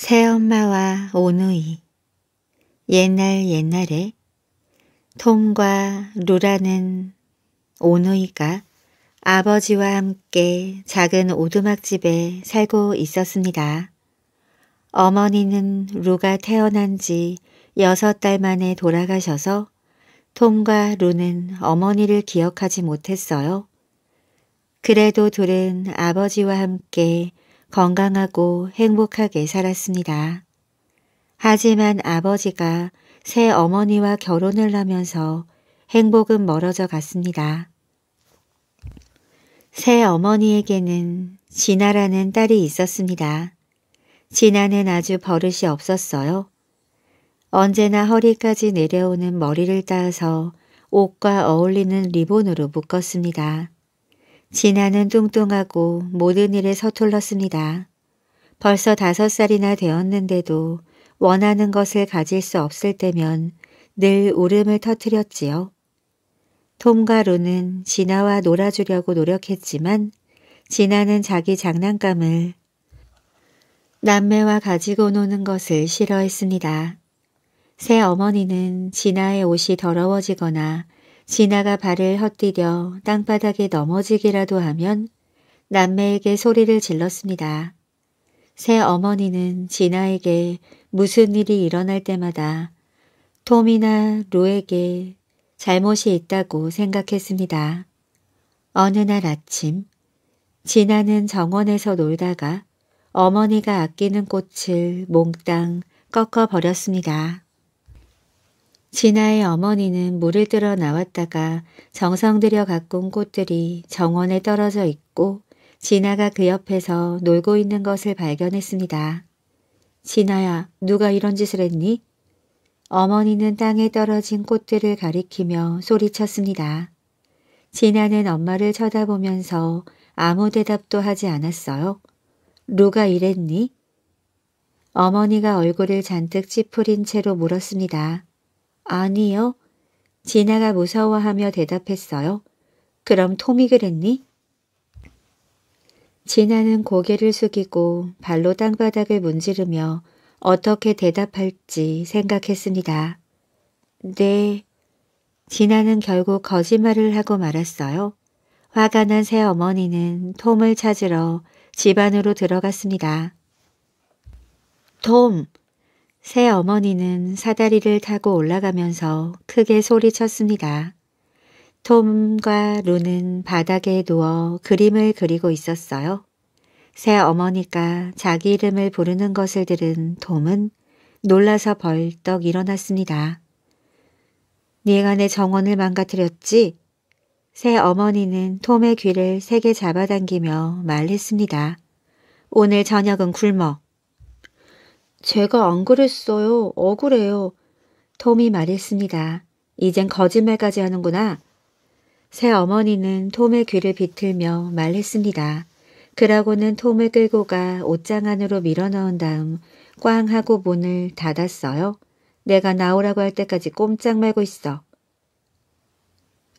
새엄마와 오누이 옛날 옛날에 톰과 루라는 오누이가 아버지와 함께 작은 오두막집에 살고 있었습니다. 어머니는 루가 태어난 지 여섯 달 만에 돌아가셔서 톰과 루는 어머니를 기억하지 못했어요. 그래도 둘은 아버지와 함께 건강하고 행복하게 살았습니다. 하지만 아버지가 새 어머니와 결혼을 하면서 행복은 멀어져 갔습니다. 새 어머니에게는 진아라는 딸이 있었습니다. 진아는 아주 버릇이 없었어요. 언제나 허리까지 내려오는 머리를 따서 옷과 어울리는 리본으로 묶었습니다. 진아는 뚱뚱하고 모든 일에 서툴렀습니다. 벌써 다섯 살이나 되었는데도 원하는 것을 가질 수 없을 때면 늘 울음을 터뜨렸지요. 톰과 루는 진아와 놀아주려고 노력했지만 진아는 자기 장난감을 남매와 가지고 노는 것을 싫어했습니다. 새 어머니는 진아의 옷이 더러워지거나 지나가 발을 헛디뎌 땅바닥에 넘어지기라도 하면 남매에게 소리를 질렀습니다. 새 어머니는 진아에게 무슨 일이 일어날 때마다 톰이나 루에게 잘못이 있다고 생각했습니다. 어느 날 아침 진아는 정원에서 놀다가 어머니가 아끼는 꽃을 몽땅 꺾어버렸습니다. 진아의 어머니는 물을 들어 나왔다가 정성 들여 가꾼 꽃들이 정원에 떨어져 있고 진아가 그 옆에서 놀고 있는 것을 발견했습니다. 진아야, 누가 이런 짓을 했니? 어머니는 땅에 떨어진 꽃들을 가리키며 소리쳤습니다. 진아는 엄마를 쳐다보면서 아무 대답도 하지 않았어요. 누가 이랬니? 어머니가 얼굴을 잔뜩 찌푸린 채로 물었습니다. 아니요. 진아가 무서워하며 대답했어요. 그럼 톰이 그랬니? 진아는 고개를 숙이고 발로 땅바닥을 문지르며 어떻게 대답할지 생각했습니다. 네. 진아는 결국 거짓말을 하고 말았어요. 화가 난 새어머니는 톰을 찾으러 집 안으로 들어갔습니다. 톰, 새 어머니는 사다리를 타고 올라가면서 크게 소리쳤습니다. 톰과 루는 바닥에 누워 그림을 그리고 있었어요. 새 어머니가 자기 이름을 부르는 것을 들은 톰은 놀라서 벌떡 일어났습니다. 네가 내 정원을 망가뜨렸지? 새 어머니는 톰의 귀를 세게 잡아당기며 말했습니다. 오늘 저녁은 굶어. 제가 안 그랬어요. 억울해요. 톰이 말했습니다. 이젠 거짓말까지 하는구나. 새 어머니는 톰의 귀를 비틀며 말했습니다. 그러고는 톰을 끌고 가 옷장 안으로 밀어넣은 다음 꽝 하고 문을 닫았어요. 내가 나오라고 할 때까지 꼼짝 말고 있어.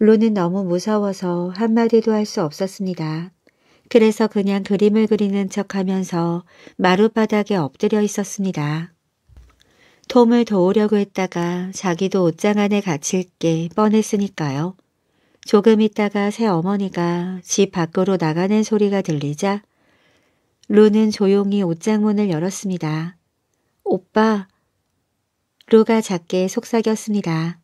루는 너무 무서워서 한마디도 할 수 없었습니다. 그래서 그냥 그림을 그리는 척하면서 마룻바닥에 엎드려 있었습니다. 톰을 도우려고 했다가 자기도 옷장 안에 갇힐 게 뻔했으니까요. 조금 있다가 새 어머니가 집 밖으로 나가는 소리가 들리자 루는 조용히 옷장 문을 열었습니다. 오빠, 루가 작게 속삭였습니다.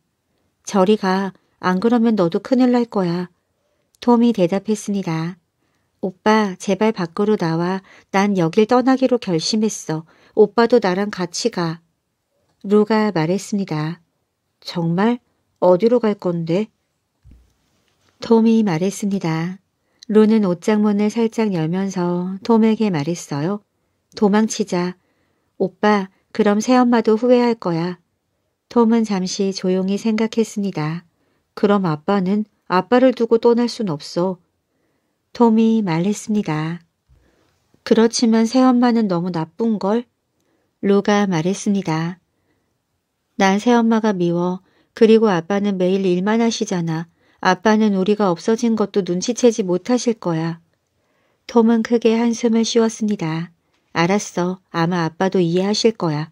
저리 가, 안 그러면 너도 큰일 날 거야. 톰이 대답했습니다. 오빠, 제발 밖으로 나와. 난 여길 떠나기로 결심했어. 오빠도 나랑 같이 가. 루가 말했습니다. 정말? 어디로 갈 건데? 톰이 말했습니다. 루는 옷장문을 살짝 열면서 톰에게 말했어요. 도망치자. 오빠, 그럼 새엄마도 후회할 거야. 톰은 잠시 조용히 생각했습니다. 그럼 아빠는 아빠를 두고 떠날 순 없어. 톰이 말했습니다. 그렇지만 새엄마는 너무 나쁜 걸? 루가 말했습니다. 난 새엄마가 미워. 그리고 아빠는 매일 일만 하시잖아. 아빠는 우리가 없어진 것도 눈치채지 못하실 거야. 톰은 크게 한숨을 쉬었습니다. 알았어. 아마 아빠도 이해하실 거야.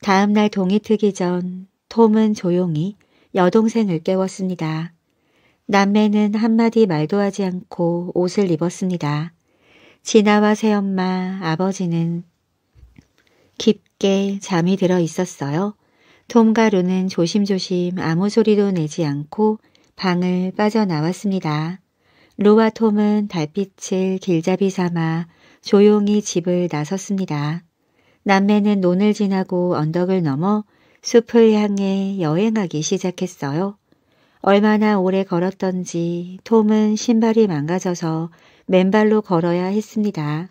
다음날 동이 트기 전 톰은 조용히 여동생을 깨웠습니다. 남매는 한마디 말도 하지 않고 옷을 입었습니다. 진아와 새엄마, 아버지는 깊게 잠이 들어 있었어요. 톰가 루는 조심조심 아무 소리도 내지 않고 방을 빠져나왔습니다. 로와 톰은 달빛을 길잡이 삼아 조용히 집을 나섰습니다. 남매는 논을 지나고 언덕을 넘어 숲을 향해 여행하기 시작했어요. 얼마나 오래 걸었던지 톰은 신발이 망가져서 맨발로 걸어야 했습니다.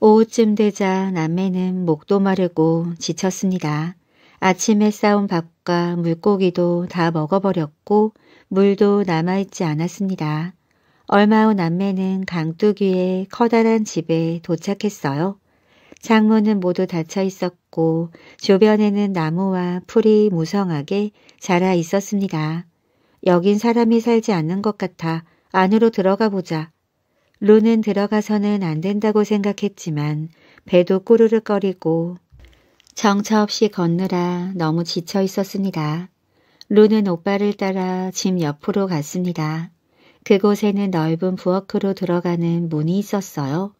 오후쯤 되자 남매는 목도 마르고 지쳤습니다. 아침에 싸온 밥과 물고기도 다 먹어버렸고 물도 남아있지 않았습니다. 얼마 후 남매는 강둑 위에 커다란 집에 도착했어요. 창문은 모두 닫혀 있었고 주변에는 나무와 풀이 무성하게 자라 있었습니다. 여긴 사람이 살지 않는 것 같아 안으로 들어가 보자. 루는 들어가서는 안 된다고 생각했지만 배도 꾸르륵거리고 정처없이 걷느라 너무 지쳐 있었습니다. 루는 오빠를 따라 집 옆으로 갔습니다. 그곳에는 넓은 부엌으로 들어가는 문이 있었어요.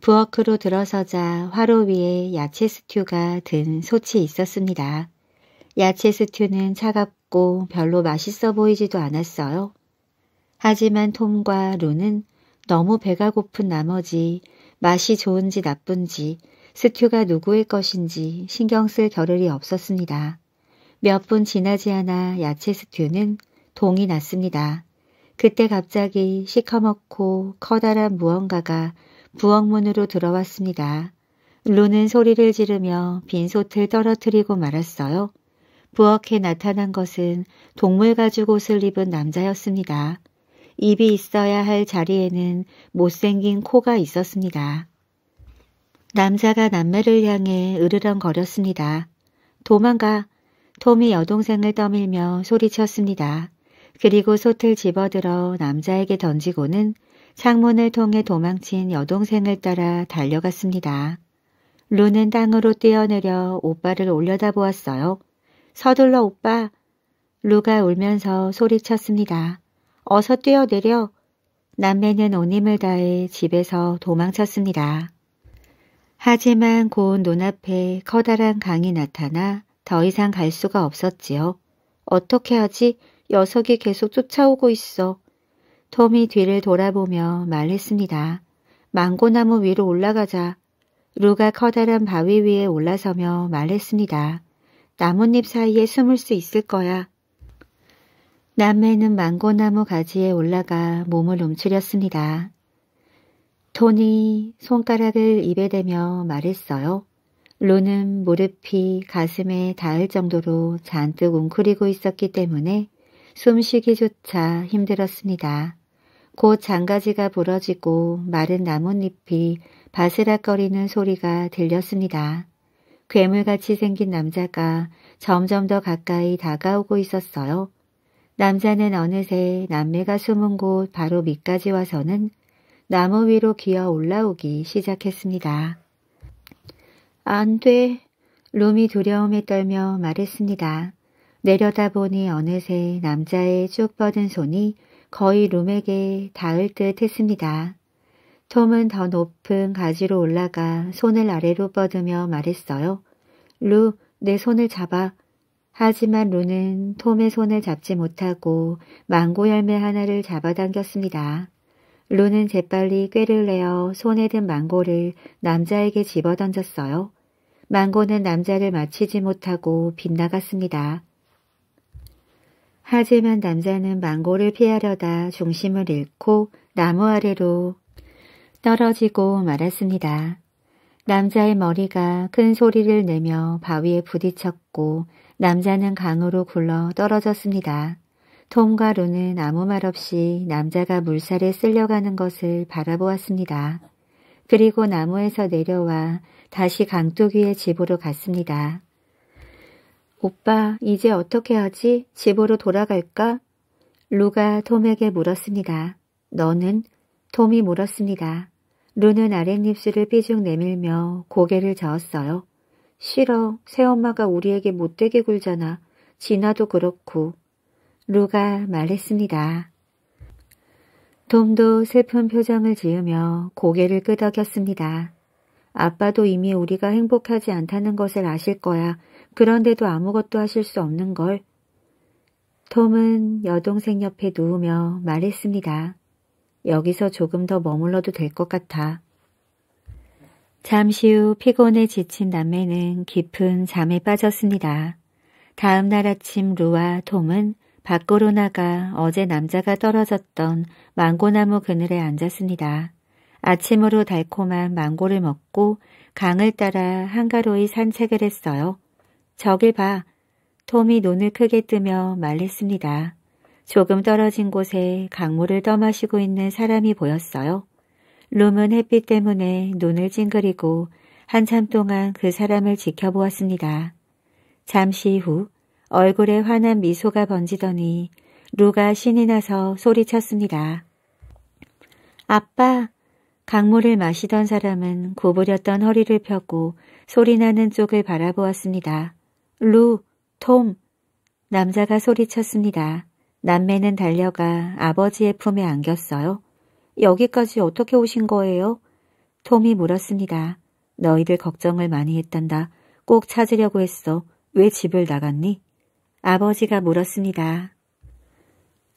부엌으로 들어서자 화로 위에 야채 스튜가 든 솥이 있었습니다. 야채 스튜는 차갑고 별로 맛있어 보이지도 않았어요. 하지만 톰과 루는 너무 배가 고픈 나머지 맛이 좋은지 나쁜지 스튜가 누구의 것인지 신경 쓸 겨를이 없었습니다. 몇 분 지나지 않아 야채 스튜는 동이 났습니다. 그때 갑자기 시커멓고 커다란 무언가가 부엌문으로 들어왔습니다. 루는 소리를 지르며 빈솥을 떨어뜨리고 말았어요. 부엌에 나타난 것은 동물 가죽 옷을 입은 남자였습니다. 입이 있어야 할 자리에는 못생긴 코가 있었습니다. 남자가 남매를 향해 으르렁거렸습니다. 도망가! 톰이 여동생을 떠밀며 소리쳤습니다. 그리고 솥을 집어들어 남자에게 던지고는 창문을 통해 도망친 여동생을 따라 달려갔습니다. 루는 땅으로 뛰어내려 오빠를 올려다보았어요. 서둘러 오빠! 루가 울면서 소리쳤습니다. 어서 뛰어내려! 남매는 온 힘을 다해 집에서 도망쳤습니다. 하지만 곧 눈앞에 커다란 강이 나타나 더 이상 갈 수가 없었지요. 어떻게 하지? 녀석이 계속 쫓아오고 있어. 톰이 뒤를 돌아보며 말했습니다. 망고나무 위로 올라가자. 루가 커다란 바위 위에 올라서며 말했습니다. 나뭇잎 사이에 숨을 수 있을 거야. 남매는 망고나무 가지에 올라가 몸을 움츠렸습니다. 토니 손가락을 입에 대며 말했어요. 루는 무릎이 가슴에 닿을 정도로 잔뜩 웅크리고 있었기 때문에 숨쉬기조차 힘들었습니다. 곧 장가지가 부러지고 마른 나뭇잎이 바스락거리는 소리가 들렸습니다. 괴물같이 생긴 남자가 점점 더 가까이 다가오고 있었어요. 남자는 어느새 남매가 숨은 곳 바로 밑까지 와서는 나무 위로 기어 올라오기 시작했습니다. 안 돼. 룸이 두려움에 떨며 말했습니다. 내려다보니 어느새 남자의 쭉 뻗은 손이 거의 룸에게 닿을 듯 했습니다. 톰은 더 높은 가지로 올라가 손을 아래로 뻗으며 말했어요. 루, 내 손을 잡아. 하지만 루는 톰의 손을 잡지 못하고 망고 열매 하나를 잡아당겼습니다. 루는 재빨리 꾀를 내어 손에 든 망고를 남자에게 집어던졌어요. 망고는 남자를 마치지 못하고 빗나갔습니다. 하지만 남자는 망고를 피하려다 중심을 잃고 나무 아래로 떨어지고 말았습니다. 남자의 머리가 큰 소리를 내며 바위에 부딪혔고 남자는 강으로 굴러 떨어졌습니다. 톰과 루는 아무 말 없이 남자가 물살에 쓸려가는 것을 바라보았습니다. 그리고 나무에서 내려와 다시 강둑 위의 집으로 갔습니다. 오빠, 이제 어떻게 하지? 집으로 돌아갈까? 루가 톰에게 물었습니다. 너는? 톰이 물었습니다. 루는 아랫입술을 삐죽 내밀며 고개를 저었어요. 싫어. 새엄마가 우리에게 못되게 굴잖아. 진아도 그렇고. 루가 말했습니다. 톰도 슬픈 표정을 지으며 고개를 끄덕였습니다. 아빠도 이미 우리가 행복하지 않다는 것을 아실 거야. 그런데도 아무것도 하실 수 없는 걸. 톰은 여동생 옆에 누우며 말했습니다. 여기서 조금 더 머물러도 될 것 같아. 잠시 후 피곤에 지친 남매는 깊은 잠에 빠졌습니다. 다음 날 아침 루와 톰은 밖으로 나가 어제 남자가 떨어졌던 망고나무 그늘에 앉았습니다. 아침으로 달콤한 망고를 먹고 강을 따라 한가로이 산책을 했어요. 저길 봐. 톰이 눈을 크게 뜨며 말했습니다. 조금 떨어진 곳에 강물을 떠마시고 있는 사람이 보였어요. 룸은 햇빛 때문에 눈을 찡그리고 한참 동안 그 사람을 지켜보았습니다. 잠시 후 얼굴에 환한 미소가 번지더니 루가 신이 나서 소리쳤습니다. 아빠, 강물을 마시던 사람은 구부렸던 허리를 펴고 소리나는 쪽을 바라보았습니다. 루, 톰, 남자가 소리쳤습니다. 남매는 달려가 아버지의 품에 안겼어요. 여기까지 어떻게 오신 거예요? 톰이 물었습니다. 너희들 걱정을 많이 했단다. 꼭 찾으려고 했어. 왜 집을 나갔니? 아버지가 물었습니다.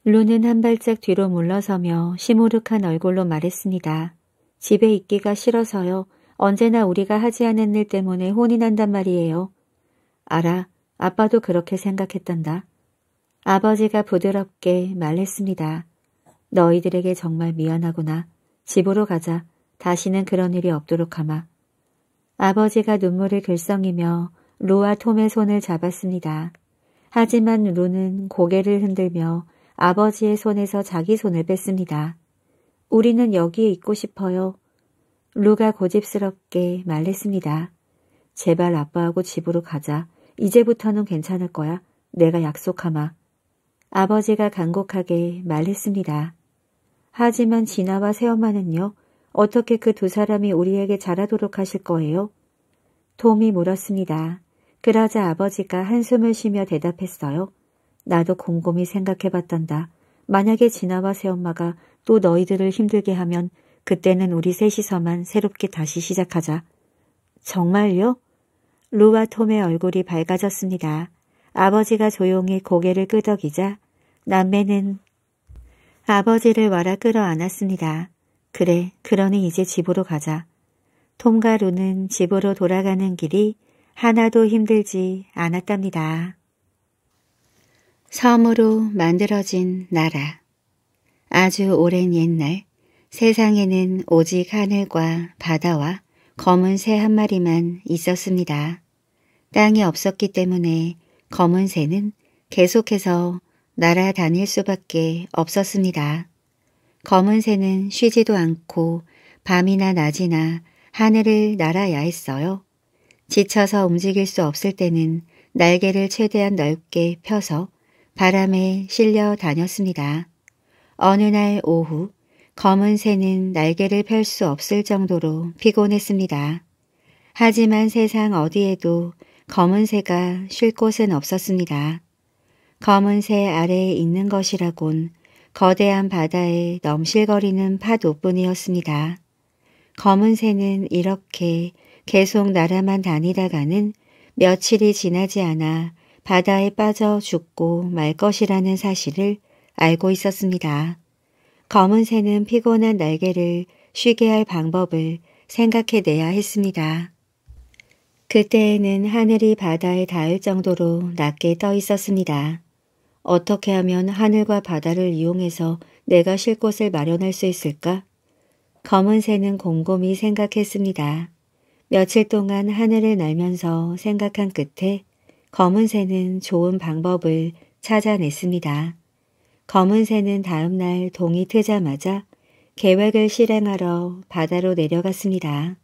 루는 한 발짝 뒤로 물러서며 시무룩한 얼굴로 말했습니다. 집에 있기가 싫어서요. 언제나 우리가 하지 않은 일 때문에 혼이 난단 말이에요. 알아. 아빠도 그렇게 생각했단다. 아버지가 부드럽게 말했습니다. 너희들에게 정말 미안하구나. 집으로 가자. 다시는 그런 일이 없도록 하마. 아버지가 눈물을 글썽이며 루와 톰의 손을 잡았습니다. 하지만 루는 고개를 흔들며 아버지의 손에서 자기 손을 뺐습니다. 우리는 여기에 있고 싶어요. 루가 고집스럽게 말했습니다. 제발 아빠하고 집으로 가자. 이제부터는 괜찮을 거야. 내가 약속하마. 아버지가 간곡하게 말했습니다. 하지만 진아와 새엄마는요. 어떻게 그 두 사람이 우리에게 자라도록 하실 거예요? 톰이 물었습니다. 그러자 아버지가 한숨을 쉬며 대답했어요. 나도 곰곰이 생각해봤단다. 만약에 진아와 새엄마가 또 너희들을 힘들게 하면 그때는 우리 셋이서만 새롭게 다시 시작하자. 정말요? 루와 톰의 얼굴이 밝아졌습니다. 아버지가 조용히 고개를 끄덕이자 남매는 아버지를 와라 끌어안았습니다. 그래, 그러니 이제 집으로 가자. 톰과 루는 집으로 돌아가는 길이 하나도 힘들지 않았답니다. 섬으로 만들어진 나라. 아주 오랜 옛날 세상에는 오직 하늘과 바다와 검은 새 한 마리만 있었습니다. 땅이 없었기 때문에 검은 새는 계속해서 날아다닐 수밖에 없었습니다. 검은 새는 쉬지도 않고 밤이나 낮이나 하늘을 날아야 했어요. 지쳐서 움직일 수 없을 때는 날개를 최대한 넓게 펴서 바람에 실려 다녔습니다. 어느 날 오후 검은 새는 날개를 펼 수 없을 정도로 피곤했습니다. 하지만 세상 어디에도 검은 새가 쉴 곳은 없었습니다. 검은 새 아래에 있는 것이라곤 거대한 바다에 넘실거리는 파도뿐이었습니다. 검은 새는 이렇게 계속 날아만 다니다가는 며칠이 지나지 않아 바다에 빠져 죽고 말 것이라는 사실을 알고 있었습니다. 검은 새는 피곤한 날개를 쉬게 할 방법을 생각해내야 했습니다. 그때에는 하늘이 바다에 닿을 정도로 낮게 떠 있었습니다. 어떻게 하면 하늘과 바다를 이용해서 내가 쉴 곳을 마련할 수 있을까? 검은 새는 곰곰이 생각했습니다. 며칠 동안 하늘을 날면서 생각한 끝에 검은 새는 좋은 방법을 찾아냈습니다. 검은 새는 다음 날 동이 트자마자 계획을 실행하러 바다로 내려갔습니다.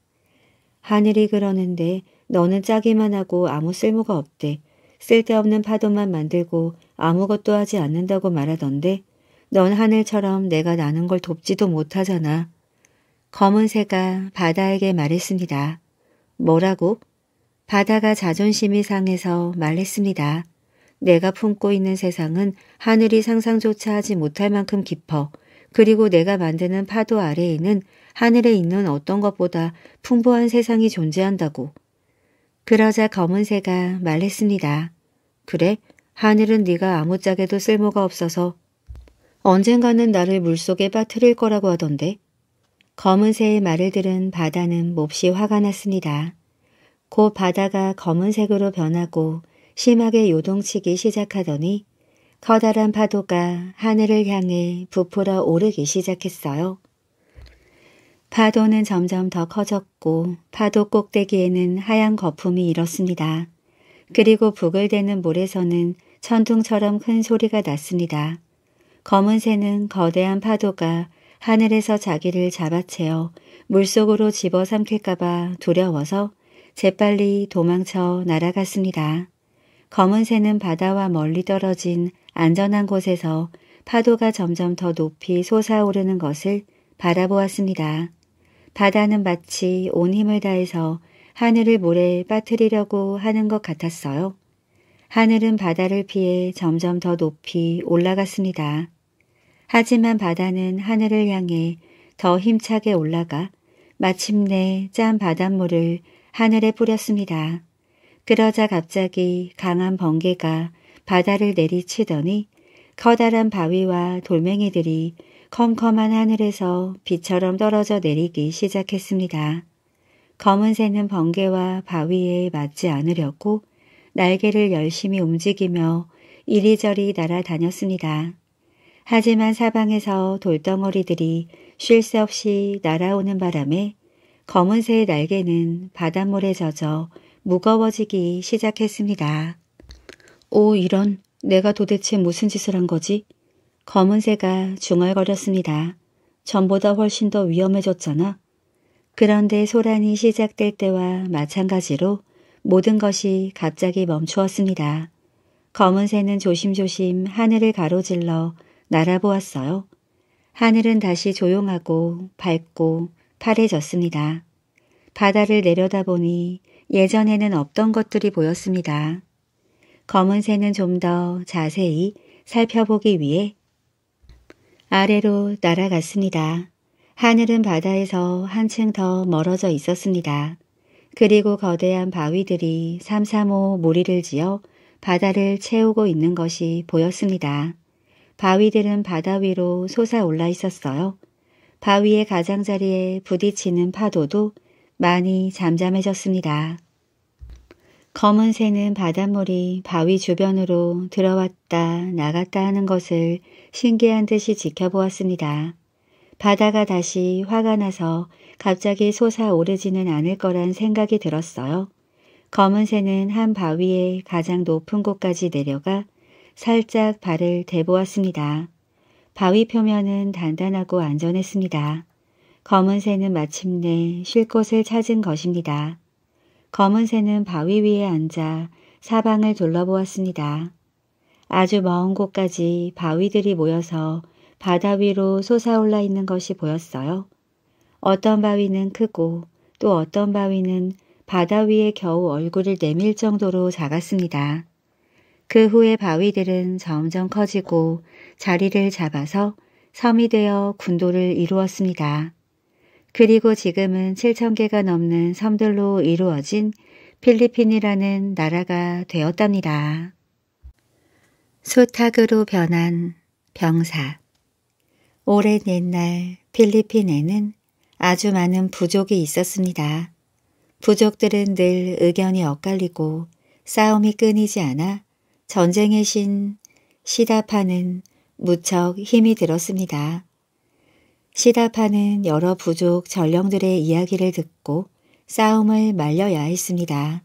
하늘이 그러는데 너는 짜기만 하고 아무 쓸모가 없대. 쓸데없는 파도만 만들고 아무것도 하지 않는다고 말하던데 넌 하늘처럼 내가 나는 걸 돕지도 못하잖아. 검은 새가 바다에게 말했습니다. 뭐라고? 바다가 자존심이 상해서 말했습니다. 내가 품고 있는 세상은 하늘이 상상조차 하지 못할 만큼 깊어 그리고 내가 만드는 파도 아래에는 하늘에 있는 어떤 것보다 풍부한 세상이 존재한다고. 그러자 검은 새가 말했습니다. 그래, 하늘은 네가 아무짝에도 쓸모가 없어서 언젠가는 나를 물속에 빠뜨릴 거라고 하던데. 검은 새의 말을 들은 바다는 몹시 화가 났습니다. 곧 바다가 검은색으로 변하고 심하게 요동치기 시작하더니 커다란 파도가 하늘을 향해 부풀어 오르기 시작했어요. 파도는 점점 더 커졌고 파도 꼭대기에는 하얀 거품이 일었습니다. 그리고 부을대는 물에서는 천둥처럼 큰 소리가 났습니다. 검은 새는 거대한 파도가 하늘에서 자기를 잡아채어 물속으로 집어삼킬까봐 두려워서 재빨리 도망쳐 날아갔습니다. 검은 새는 바다와 멀리 떨어진 안전한 곳에서 파도가 점점 더 높이 솟아오르는 것을 바라보았습니다. 바다는 마치 온 힘을 다해서 하늘을 모래에 빠뜨리려고 하는 것 같았어요. 하늘은 바다를 피해 점점 더 높이 올라갔습니다. 하지만 바다는 하늘을 향해 더 힘차게 올라가 마침내 짠 바닷물을 하늘에 뿌렸습니다. 그러자 갑자기 강한 번개가 바다를 내리치더니 커다란 바위와 돌멩이들이 컴컴한 하늘에서 비처럼 떨어져 내리기 시작했습니다. 검은 새는 번개와 바위에 맞지 않으려고 날개를 열심히 움직이며 이리저리 날아다녔습니다. 하지만 사방에서 돌덩어리들이 쉴 새 없이 날아오는 바람에 검은새 날개는 바닷물에 젖어 무거워지기 시작했습니다. 오 이런 내가 도대체 무슨 짓을 한 거지? 검은새가 중얼거렸습니다. 전보다 훨씬 더 위험해졌잖아. 그런데 소란이 시작될 때와 마찬가지로 모든 것이 갑자기 멈추었습니다. 검은새는 조심조심 하늘을 가로질러 날아보았어요. 하늘은 다시 조용하고 밝고 파래졌습니다. 바다를 내려다보니 예전에는 없던 것들이 보였습니다. 검은 새는 좀 더 자세히 살펴보기 위해 아래로 날아갔습니다. 하늘은 바다에서 한층 더 멀어져 있었습니다. 그리고 거대한 바위들이 삼삼오 무리를 지어 바다를 채우고 있는 것이 보였습니다. 바위들은 바다 위로 솟아올라 있었어요. 바위의 가장자리에 부딪히는 파도도 많이 잠잠해졌습니다. 검은 새는 바닷물이 바위 주변으로 들어왔다 나갔다 하는 것을 신기한 듯이 지켜보았습니다. 바다가 다시 화가 나서 갑자기 솟아오르지는 않을 거란 생각이 들었어요. 검은 새는 한 바위의 가장 높은 곳까지 내려가 살짝 발을 대보았습니다. 바위 표면은 단단하고 안전했습니다. 검은 새는 마침내 쉴 곳을 찾은 것입니다. 검은 새는 바위 위에 앉아 사방을 둘러보았습니다. 아주 먼 곳까지 바위들이 모여서 바다 위로 솟아올라 있는 것이 보였어요. 어떤 바위는 크고 또 어떤 바위는 바다 위에 겨우 얼굴을 내밀 정도로 작았습니다. 그 후에 바위들은 점점 커지고 자리를 잡아서 섬이 되어 군도를 이루었습니다. 그리고 지금은 7천개가 넘는 섬들로 이루어진 필리핀이라는 나라가 되었답니다. 소탁으로 변한 병사 오랜 옛날 필리핀에는 아주 많은 부족이 있었습니다. 부족들은 늘 의견이 엇갈리고 싸움이 끊이지 않아 전쟁의 신 시다파는 무척 힘이 들었습니다. 시다파는 여러 부족 전령들의 이야기를 듣고 싸움을 말려야 했습니다.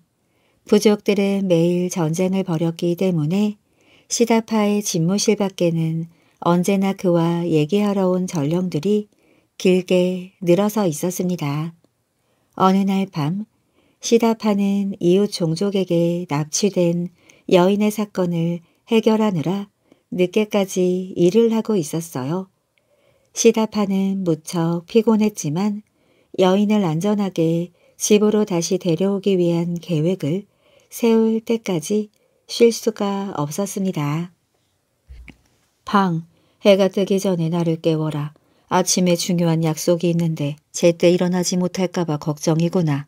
부족들은 매일 전쟁을 벌였기 때문에 시다파의 집무실 밖에는 언제나 그와 얘기하러 온 전령들이 길게 늘어서 있었습니다. 어느 날 밤 시다파는 이웃 종족에게 납치된 여인의 사건을 해결하느라 늦게까지 일을 하고 있었어요. 시다파는 무척 피곤했지만 여인을 안전하게 집으로 다시 데려오기 위한 계획을 세울 때까지 쉴 수가 없었습니다. 방, 해가 뜨기 전에 나를 깨워라. 아침에 중요한 약속이 있는데 제때 일어나지 못할까봐 걱정이구나.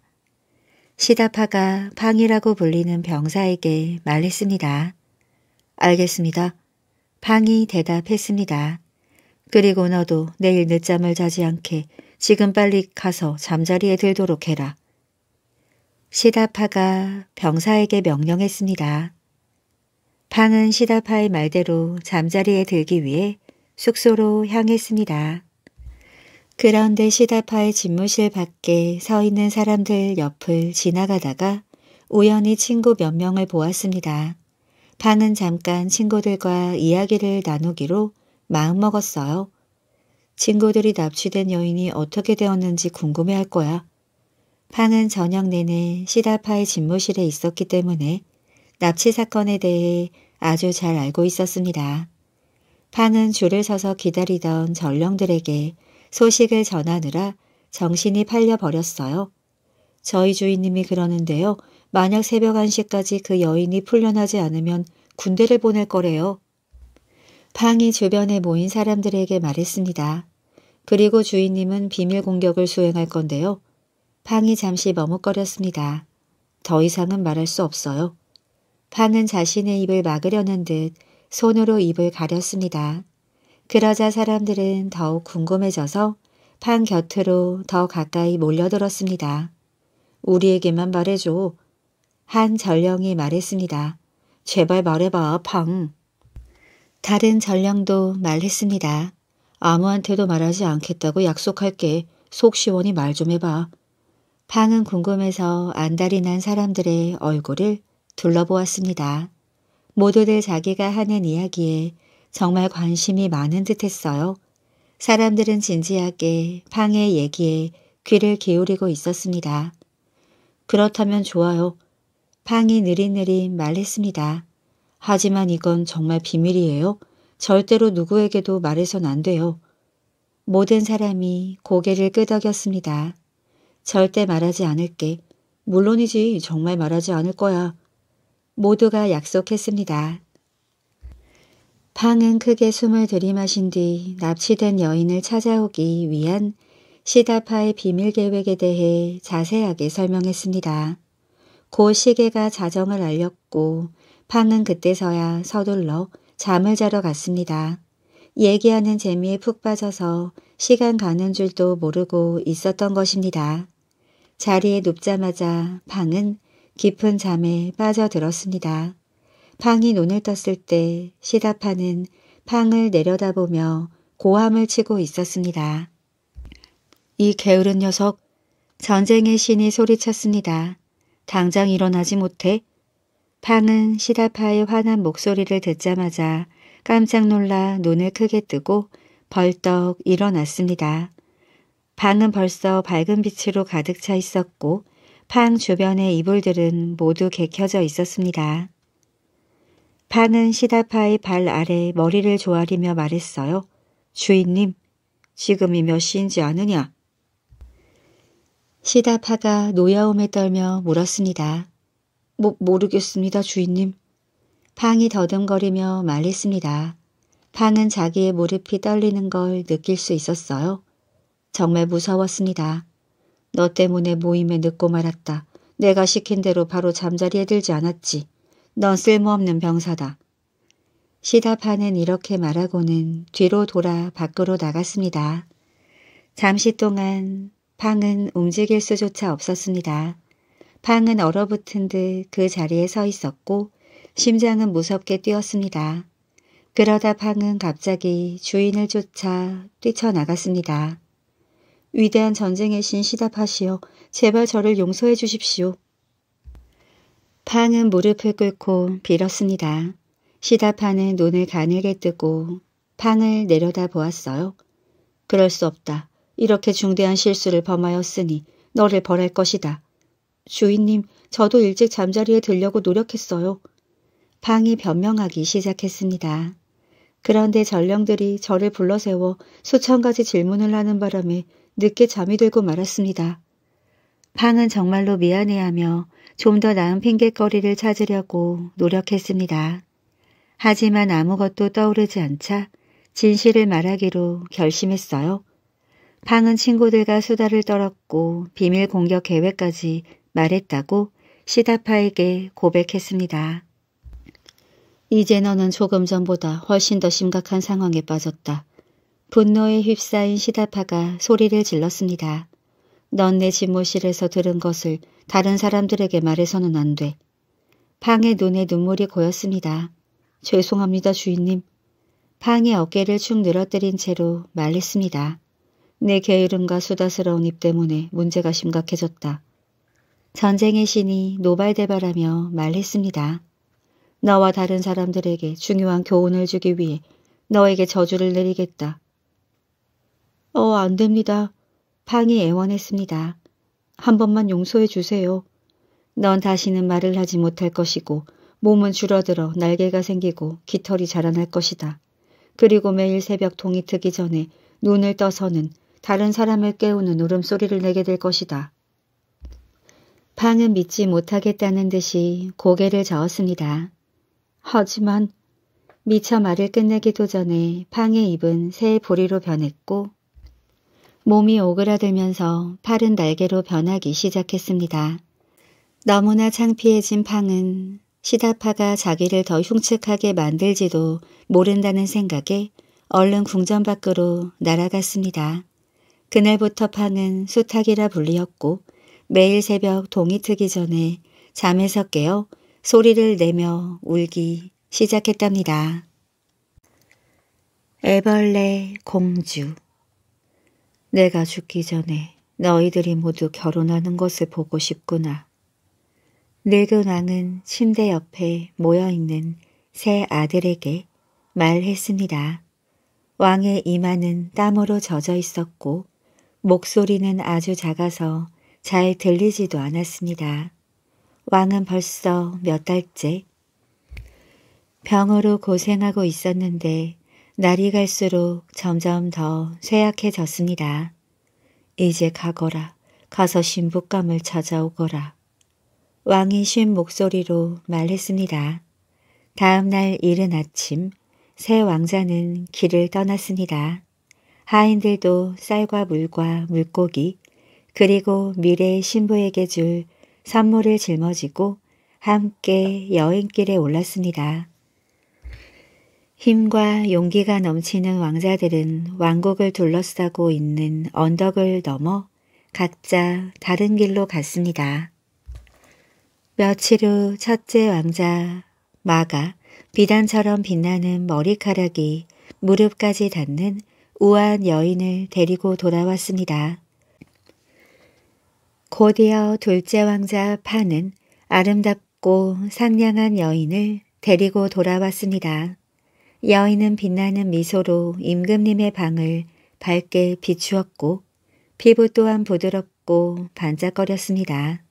시다파가 방이라고 불리는 병사에게 말했습니다. 알겠습니다. 방이 대답했습니다. 그리고 너도 내일 늦잠을 자지 않게 지금 빨리 가서 잠자리에 들도록 해라. 시다파가 병사에게 명령했습니다. 방은 시다파의 말대로 잠자리에 들기 위해 숙소로 향했습니다. 그런데 시다파의 집무실 밖에 서 있는 사람들 옆을 지나가다가 우연히 친구 몇 명을 보았습니다. 방은 잠깐 친구들과 이야기를 나누기로 마음먹었어요. 친구들이 납치된 여인이 어떻게 되었는지 궁금해할 거야. 방은 저녁 내내 시다파의 집무실에 있었기 때문에 납치 사건에 대해 아주 잘 알고 있었습니다. 방은 줄을 서서 기다리던 전령들에게 소식을 전하느라 정신이 팔려버렸어요. 저희 주인님이 그러는데요. 만약 새벽 1시까지 그 여인이 풀려나지 않으면 군대를 보낼 거래요. 팡이 주변에 모인 사람들에게 말했습니다. 그리고 주인님은 비밀 공격을 수행할 건데요. 팡이 잠시 머뭇거렸습니다. 더 이상은 말할 수 없어요. 팡은 자신의 입을 막으려는 듯 손으로 입을 가렸습니다. 그러자 사람들은 더욱 궁금해져서 판 곁으로 더 가까이 몰려들었습니다. 우리에게만 말해줘. 한 전령이 말했습니다. 제발 말해봐, 팡. 다른 전령도 말했습니다. 아무한테도 말하지 않겠다고 약속할게. 속 시원히 말 좀 해봐. 팡은 궁금해서 안달이 난 사람들의 얼굴을 둘러보았습니다. 모두들 자기가 하는 이야기에 정말 관심이 많은 듯했어요. 사람들은 진지하게 팡의 얘기에 귀를 기울이고 있었습니다. 그렇다면 좋아요. 팡이 느릿느릿 말했습니다. 하지만 이건 정말 비밀이에요. 절대로 누구에게도 말해선 안 돼요. 모든 사람이 고개를 끄덕였습니다. 절대 말하지 않을게. 물론이지 정말 말하지 않을 거야. 모두가 약속했습니다. 팡은 크게 숨을 들이마신 뒤 납치된 여인을 찾아오기 위한 시다파의 비밀 계획에 대해 자세하게 설명했습니다. 고 시계가 자정을 알렸고 팡은 그때서야 서둘러 잠을 자러 갔습니다. 얘기하는 재미에 푹 빠져서 시간 가는 줄도 모르고 있었던 것입니다. 자리에 눕자마자 방은 깊은 잠에 빠져들었습니다. 팡이 눈을 떴을 때 시다파는 팡을 내려다보며 고함을 치고 있었습니다. 이 게으른 녀석, 전쟁의 신이 소리쳤습니다. 당장 일어나지 못해? 팡은 시다파의 환한 목소리를 듣자마자 깜짝 놀라 눈을 크게 뜨고 벌떡 일어났습니다. 방은 벌써 밝은 빛으로 가득 차 있었고 팡 주변의 이불들은 모두 개켜져 있었습니다. 파는 시다파의 발 아래 머리를 조아리며 말했어요. 주인님, 지금이 몇 시인지 아느냐? 시다파가 노야움에 떨며 물었습니다. 모, 모르겠습니다, 주인님. 팡이 더듬거리며 말했습니다. 팡은 자기의 무릎이 떨리는 걸 느낄 수 있었어요. 정말 무서웠습니다. 너 때문에 모임에 늦고 말았다. 내가 시킨 대로 바로 잠자리에 들지 않았지. 넌 쓸모없는 병사다. 시다파는 이렇게 말하고는 뒤로 돌아 밖으로 나갔습니다. 잠시 동안 팡은 움직일 수조차 없었습니다. 팡은 얼어붙은 듯 그 자리에 서 있었고 심장은 무섭게 뛰었습니다. 그러다 팡은 갑자기 주인을 쫓아 뛰쳐나갔습니다. 위대한 전쟁의 신 시다파시여 제발 저를 용서해 주십시오. 팡은 무릎을 꿇고 빌었습니다. 시다파는 눈을 가늘게 뜨고 팡을 내려다보았어요. 그럴 수 없다. 이렇게 중대한 실수를 범하였으니 너를 벌할 것이다. 주인님, 저도 일찍 잠자리에 들려고 노력했어요. 방이 변명하기 시작했습니다. 그런데 전령들이 저를 불러세워 수천 가지 질문을 하는 바람에 늦게 잠이 들고 말았습니다. 방은 정말로 미안해하며 좀더 나은 핑계거리를 찾으려고 노력했습니다. 하지만 아무것도 떠오르지 않자 진실을 말하기로 결심했어요. 방은 친구들과 수다를 떨었고 비밀 공격 계획까지 말했다고 시다파에게 고백했습니다. 이제 너는 조금 전보다 훨씬 더 심각한 상황에 빠졌다. 분노에 휩싸인 시다파가 소리를 질렀습니다. 넌내 집무실에서 들은 것을 다른 사람들에게 말해서는 안 돼. 팡의 눈에 눈물이 고였습니다. 죄송합니다, 주인님. 팡의 어깨를 축 늘어뜨린 채로 말렸습니다. 내 게으름과 수다스러운 입 때문에 문제가 심각해졌다. 전쟁의 신이 노발대발하며 말했습니다. 너와 다른 사람들에게 중요한 교훈을 주기 위해 너에게 저주를 내리겠다. 어, 안 됩니다. 팡이 애원했습니다. 한 번만 용서해 주세요. 넌 다시는 말을 하지 못할 것이고 몸은 줄어들어 날개가 생기고 깃털이 자라날 것이다. 그리고 매일 새벽 동이 트기 전에 눈을 떠서는 다른 사람을 깨우는 울음소리를 내게 될 것이다. 팡은 믿지 못하겠다는 듯이 고개를 저었습니다. 하지만 미처 말을 끝내기도 전에 팡의 입은 새의 보리로 변했고 몸이 오그라들면서 파은 날개로 변하기 시작했습니다. 너무나 창피해진 팡은 시다파가 자기를 더 흉측하게 만들지도 모른다는 생각에 얼른 궁전 밖으로 날아갔습니다. 그날부터 팡은 수탉이라 불리었고 매일 새벽 동이 트기 전에 잠에서 깨어 소리를 내며 울기 시작했답니다. 애벌레 공주 내가 죽기 전에 너희들이 모두 결혼하는 것을 보고 싶구나. 늙은 왕은 침대 옆에 모여있는 세 아들에게 말했습니다. 왕의 이마는 땀으로 젖어 있었고 목소리는 아주 작아서 잘 들리지도 않았습니다. 왕은 벌써 몇 달째 병으로 고생하고 있었는데 날이 갈수록 점점 더 쇠약해졌습니다. 이제 가거라. 가서 신부감을 찾아오거라. 왕이 쉰 목소리로 말했습니다. 다음 날 이른 아침 새 왕자는 길을 떠났습니다. 하인들도 쌀과 물과 물고기 그리고 미래의 신부에게 줄 선물을 짊어지고 함께 여행길에 올랐습니다. 힘과 용기가 넘치는 왕자들은 왕국을 둘러싸고 있는 언덕을 넘어 각자 다른 길로 갔습니다. 며칠 후 첫째 왕자 마가 비단처럼 빛나는 머리카락이 무릎까지 닿는 우아한 여인을 데리고 돌아왔습니다. 곧이어 둘째 왕자 파는 아름답고 상냥한 여인을 데리고 돌아왔습니다. 여인은 빛나는 미소로 임금님의 방을 밝게 비추었고 피부 또한 부드럽고 반짝거렸습니다.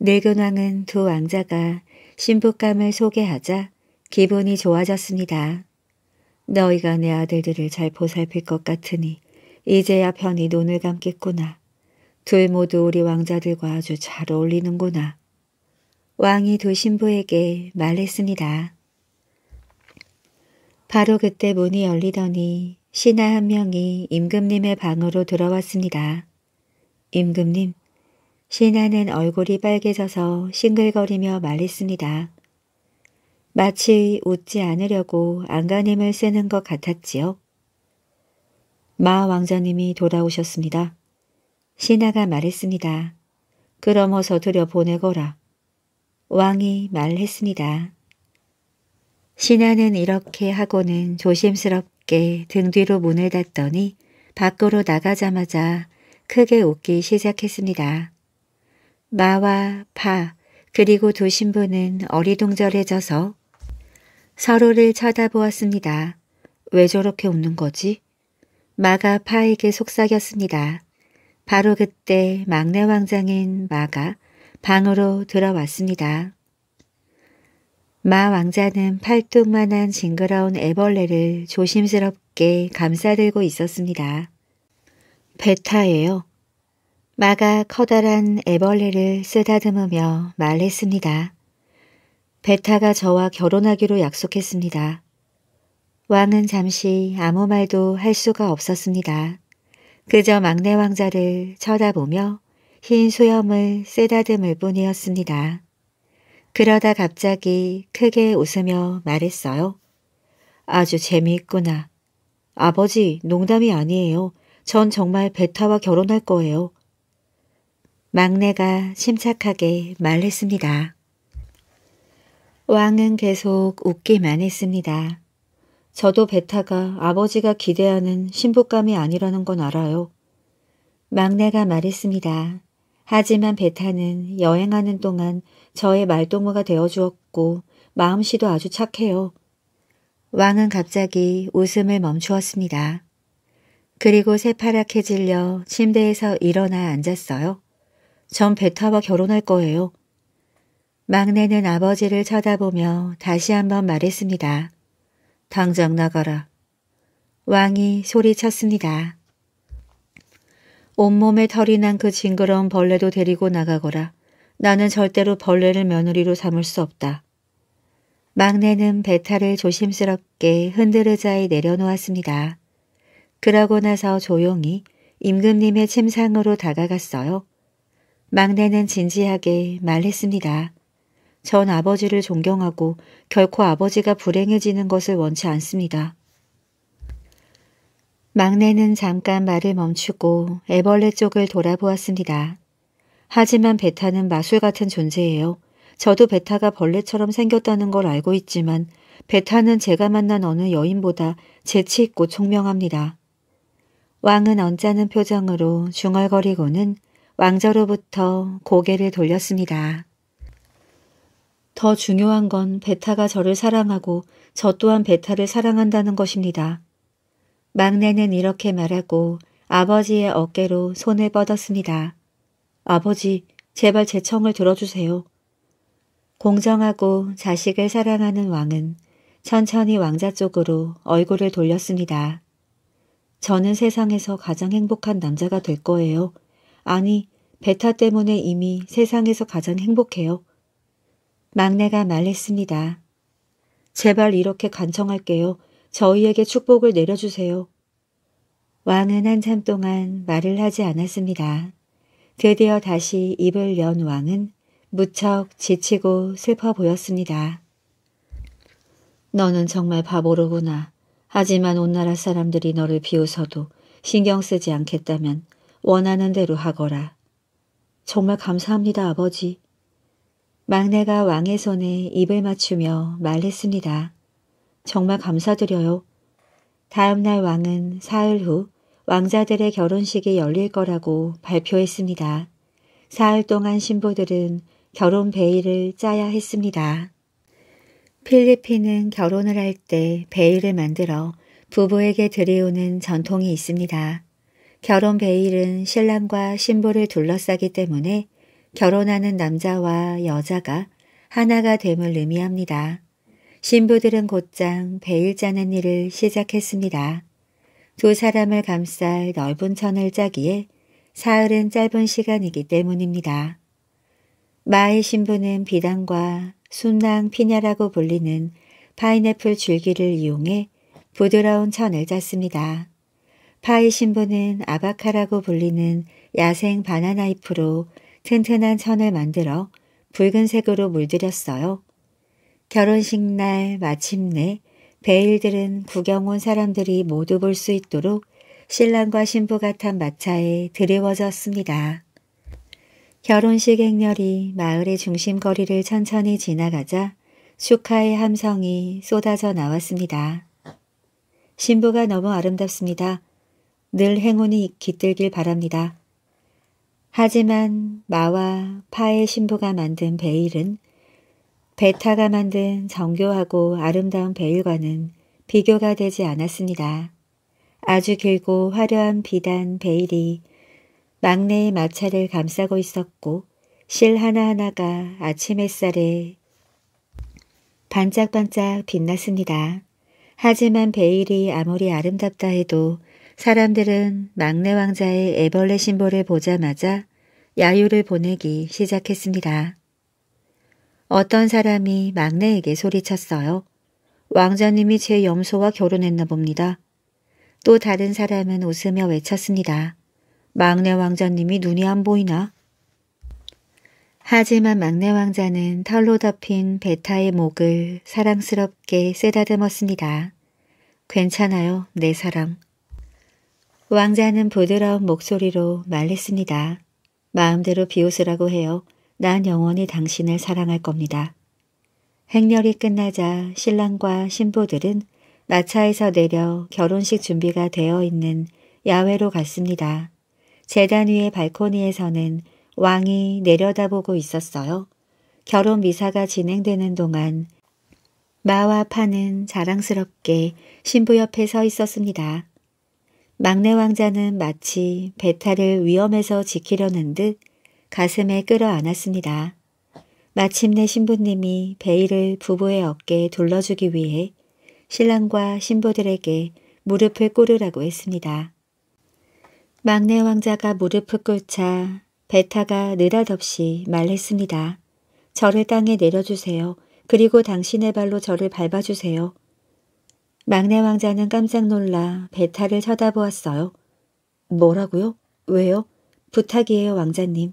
늙은 왕은 두 왕자가 신부감을 소개하자 기분이 좋아졌습니다. 너희가 내 아들들을 잘 보살필 것 같으니 이제야 편히 눈을 감겠구나. 둘 모두 우리 왕자들과 아주 잘 어울리는구나. 왕이 두 신부에게 말했습니다. 바로 그때 문이 열리더니 신하 한 명이 임금님의 방으로 들어왔습니다. 임금님, 신하는 얼굴이 빨개져서 싱글거리며 말했습니다. 마치 웃지 않으려고 안간힘을 쓰는 것 같았지요. 마 왕자님이 돌아오셨습니다. 신하가 말했습니다. 그러어서 들여 보내거라. 왕이 말했습니다. 신하는 이렇게 하고는 조심스럽게 등 뒤로 문을 닫더니 밖으로 나가자마자 크게 웃기 시작했습니다. 마와 파 그리고 두 신부는 어리둥절해져서 서로를 쳐다보았습니다. 왜 저렇게 웃는 거지? 마가 파에게 속삭였습니다. 바로 그때 막내 왕장인 마가 방으로 들어왔습니다. 마 왕자는 팔뚝만한 징그러운 애벌레를 조심스럽게 감싸들고 있었습니다. 베타예요. 마가 커다란 애벌레를 쓰다듬으며 말했습니다. 베타가 저와 결혼하기로 약속했습니다. 왕은 잠시 아무 말도 할 수가 없었습니다. 그저 막내 왕자를 쳐다보며 흰 수염을 쓰다듬을 뿐이었습니다. 그러다 갑자기 크게 웃으며 말했어요. 아주 재미있구나. 아버지, 농담이 아니에요. 전 정말 베타와 결혼할 거예요. 막내가 심착하게 말했습니다. 왕은 계속 웃기만 했습니다. 저도 베타가 아버지가 기대하는 신부감이 아니라는 건 알아요. 막내가 말했습니다. 하지만 베타는 여행하는 동안 저의 말동무가 되어주었고 마음씨도 아주 착해요. 왕은 갑자기 웃음을 멈추었습니다. 그리고 새파랗게 질려 침대에서 일어나 앉았어요. 전 베타와 결혼할 거예요. 막내는 아버지를 쳐다보며 다시 한번 말했습니다. 당장 나가라. 왕이 소리쳤습니다. 온몸에 털이 난 그 징그러운 벌레도 데리고 나가거라. 나는 절대로 벌레를 며느리로 삼을 수 없다. 막내는 배탈을 조심스럽게 흔들의자에 내려놓았습니다. 그러고 나서 조용히 임금님의 침상으로 다가갔어요. 막내는 진지하게 말했습니다. 전 아버지를 존경하고 결코 아버지가 불행해지는 것을 원치 않습니다. 막내는 잠깐 말을 멈추고 애벌레 쪽을 돌아보았습니다. 하지만 베타는 마술 같은 존재예요. 저도 베타가 벌레처럼 생겼다는 걸 알고 있지만 베타는 제가 만난 어느 여인보다 재치 있고 총명합니다. 왕은 언짢은 표정으로 중얼거리고는 왕자로부터 고개를 돌렸습니다. 더 중요한 건 베타가 저를 사랑하고 저 또한 베타를 사랑한다는 것입니다. 막내는 이렇게 말하고 아버지의 어깨로 손을 뻗었습니다. 아버지, 제발 제 청을 들어주세요. 공정하고 자식을 사랑하는 왕은 천천히 왕자 쪽으로 얼굴을 돌렸습니다. 저는 세상에서 가장 행복한 남자가 될 거예요. 아니, 베타 때문에 이미 세상에서 가장 행복해요. 막내가 말했습니다. 제발 이렇게 간청할게요. 저희에게 축복을 내려주세요. 왕은 한참 동안 말을 하지 않았습니다. 드디어 다시 입을 연 왕은 무척 지치고 슬퍼 보였습니다. 너는 정말 바보로구나. 하지만 온 나라 사람들이 너를 비웃어도 신경 쓰지 않겠다면 원하는 대로 하거라. 정말 감사합니다, 아버지. 막내가 왕의 손에 입을 맞추며 말했습니다. 정말 감사드려요. 다음날 왕은 사흘 후 왕자들의 결혼식이 열릴 거라고 발표했습니다. 사흘 동안 신부들은 결혼 베일을 짜야 했습니다. 필리핀은 결혼을 할 때 베일을 만들어 부부에게 들이우는 전통이 있습니다. 결혼 베일은 신랑과 신부를 둘러싸기 때문에 결혼하는 남자와 여자가 하나가 됨을 의미합니다. 신부들은 곧장 베일 짜는 일을 시작했습니다. 두 사람을 감쌀 넓은 천을 짜기에 사흘은 짧은 시간이기 때문입니다. 마의 신부는 비단과 순낭 피냐라고 불리는 파인애플 줄기를 이용해 부드러운 천을 짰습니다. 파의 신부는 아바카라고 불리는 야생 바나나 잎으로 튼튼한 천을 만들어 붉은색으로 물들였어요. 결혼식 날 마침내 베일들은 구경 온 사람들이 모두 볼 수 있도록 신랑과 신부가 탄 마차에 드리워졌습니다. 결혼식 행렬이 마을의 중심거리를 천천히 지나가자 축카의 함성이 쏟아져 나왔습니다. 신부가 너무 아름답습니다. 늘 행운이 깃들길 바랍니다. 하지만 마와 파의 신부가 만든 베일은 베타가 만든 정교하고 아름다운 베일과는 비교가 되지 않았습니다. 아주 길고 화려한 비단 베일이 막내의 마차를 감싸고 있었고 실 하나하나가 아침 햇살에 반짝반짝 빛났습니다. 하지만 베일이 아무리 아름답다 해도 사람들은 막내 왕자의 애벌레 심보를 보자마자 야유를 보내기 시작했습니다. 어떤 사람이 막내에게 소리쳤어요. 왕자님이 제 염소와 결혼했나 봅니다. 또 다른 사람은 웃으며 외쳤습니다. 막내 왕자님이 눈이 안 보이나? 하지만 막내 왕자는 털로 덮인 베타의 목을 사랑스럽게 쓰다듬었습니다. 괜찮아요, 내 사랑. 왕자는 부드러운 목소리로 말했습니다. 마음대로 비웃으라고 해요. 난 영원히 당신을 사랑할 겁니다. 행렬이 끝나자 신랑과 신부들은 마차에서 내려 결혼식 준비가 되어 있는 야외로 갔습니다. 재단 위의 발코니에서는 왕이 내려다보고 있었어요. 결혼 미사가 진행되는 동안 마와 파는 자랑스럽게 신부 옆에 서 있었습니다. 막내 왕자는 마치 베타를 위험에서 지키려는 듯 가슴에 끌어안았습니다. 마침내 신부님이 베일을 부부의 어깨에 둘러주기 위해 신랑과 신부들에게 무릎을 꿇으라고 했습니다. 막내 왕자가 무릎을 꿇자 베타가 느닷없이 말했습니다. 저를 땅에 내려주세요. 그리고 당신의 발로 저를 밟아주세요. 막내 왕자는 깜짝 놀라 베타를 쳐다보았어요. 뭐라고요? 왜요? 부탁이에요, 왕자님.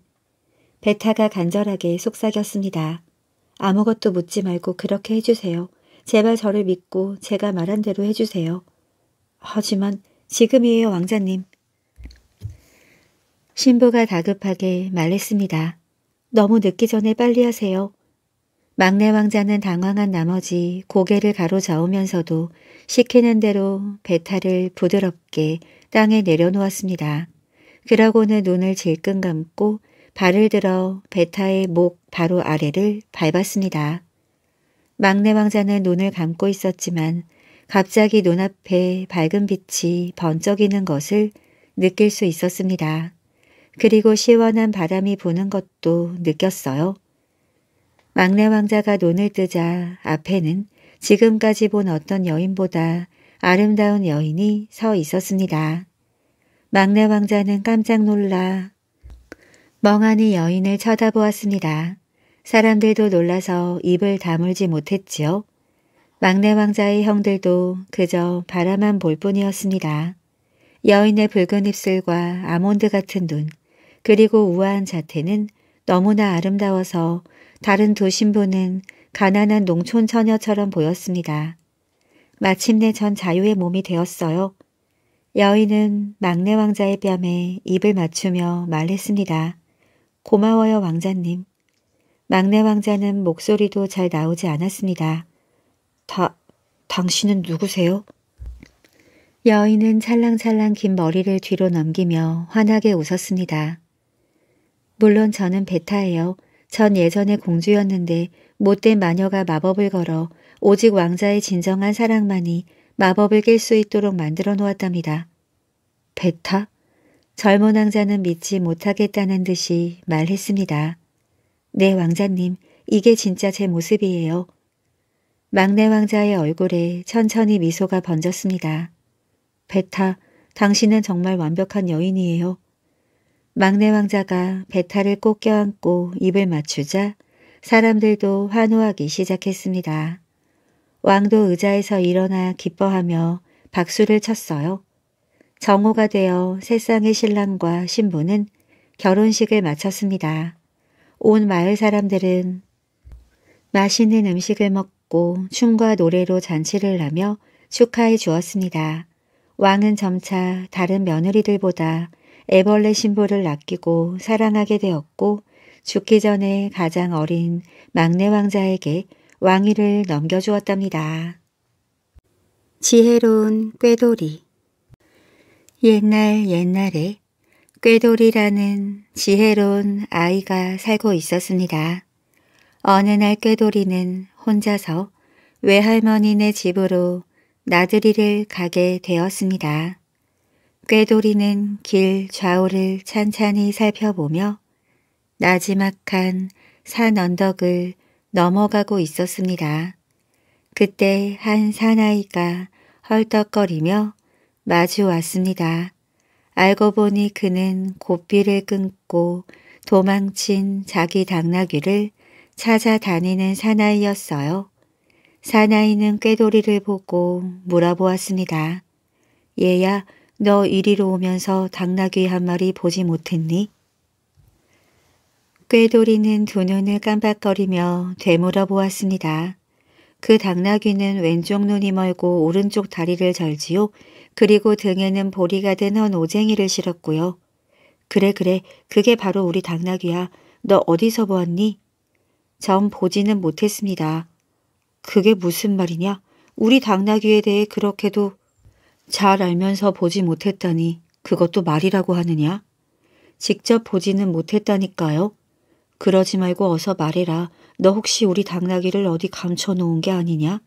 베타가 간절하게 속삭였습니다. 아무것도 묻지 말고 그렇게 해주세요. 제발 저를 믿고 제가 말한 대로 해주세요. 하지만 지금이에요, 왕자님. 신부가 다급하게 말했습니다. 너무 늦기 전에 빨리 하세요. 막내 왕자는 당황한 나머지 고개를 가로저으면서도 시키는 대로 베타를 부드럽게 땅에 내려놓았습니다. 그러고는 눈을 질끈 감고 발을 들어 베타의 목 바로 아래를 밟았습니다. 막내 왕자는 눈을 감고 있었지만 갑자기 눈앞에 밝은 빛이 번쩍이는 것을 느낄 수 있었습니다. 그리고 시원한 바람이 부는 것도 느꼈어요. 막내 왕자가 눈을 뜨자 앞에는 지금까지 본 어떤 여인보다 아름다운 여인이 서 있었습니다. 막내 왕자는 깜짝 놀라 멍하니 여인을 쳐다보았습니다. 사람들도 놀라서 입을 다물지 못했지요. 막내 왕자의 형들도 그저 바라만 볼 뿐이었습니다. 여인의 붉은 입술과 아몬드 같은 눈, 그리고 우아한 자태는 너무나 아름다워서 다른 두 신부는 가난한 농촌 처녀처럼 보였습니다. 마침내 전 자유의 몸이 되었어요. 여인은 막내 왕자의 뺨에 입을 맞추며 말했습니다. 고마워요, 왕자님. 막내 왕자는 목소리도 잘 나오지 않았습니다. 다, 당신은 누구세요? 여인은 찰랑찰랑 긴 머리를 뒤로 넘기며 환하게 웃었습니다. 물론 저는 베타예요. 전 예전에 공주였는데 못된 마녀가 마법을 걸어 오직 왕자의 진정한 사랑만이 마법을 깰 수 있도록 만들어 놓았답니다. 베타? 젊은 왕자는 믿지 못하겠다는 듯이 말했습니다. 네 왕자님, 이게 진짜 제 모습이에요. 막내 왕자의 얼굴에 천천히 미소가 번졌습니다. 베타, 당신은 정말 완벽한 여인이에요. 막내 왕자가 베타를 꼭 껴안고 입을 맞추자 사람들도 환호하기 시작했습니다. 왕도 의자에서 일어나 기뻐하며 박수를 쳤어요. 정오가 되어 세상의 신랑과 신부는 결혼식을 마쳤습니다. 온 마을 사람들은 맛있는 음식을 먹고 춤과 노래로 잔치를 하며 축하해 주었습니다. 왕은 점차 다른 며느리들보다 애벌레 신부를 아끼고 사랑하게 되었고 죽기 전에 가장 어린 막내 왕자에게 왕위를 넘겨주었답니다. 지혜로운 꾀돌이 옛날 옛날에 꾀돌이라는 지혜로운 아이가 살고 있었습니다. 어느 날 꾀돌이는 혼자서 외할머니네 집으로 나들이를 가게 되었습니다. 꾀돌이는 길 좌우를 찬찬히 살펴보며 나지막한 산 언덕을 넘어가고 있었습니다. 그때 한 사나이가 헐떡거리며 마주 왔습니다. 알고 보니 그는 고삐를 끊고 도망친 자기 당나귀를 찾아다니는 사나이였어요. 사나이는 꾀돌이를 보고 물어보았습니다. 얘야, 너 이리로 오면서 당나귀 한 마리 보지 못했니? 꾀돌이는 두 눈을 깜박거리며 되물어 보았습니다. 그 당나귀는 왼쪽 눈이 멀고 오른쪽 다리를 절지요 그리고 등에는 보리가 든헌 오쟁이를 실었고요. 그래 그래 그게 바로 우리 당나귀야. 너 어디서 보았니? 전 보지는 못했습니다. 그게 무슨 말이냐? 우리 당나귀에 대해 그렇게도 잘 알면서 보지 못했다니 그것도 말이라고 하느냐? 직접 보지는 못했다니까요. 그러지 말고 어서 말해라. 너 혹시 우리 당나귀를 어디 감춰놓은 게 아니냐?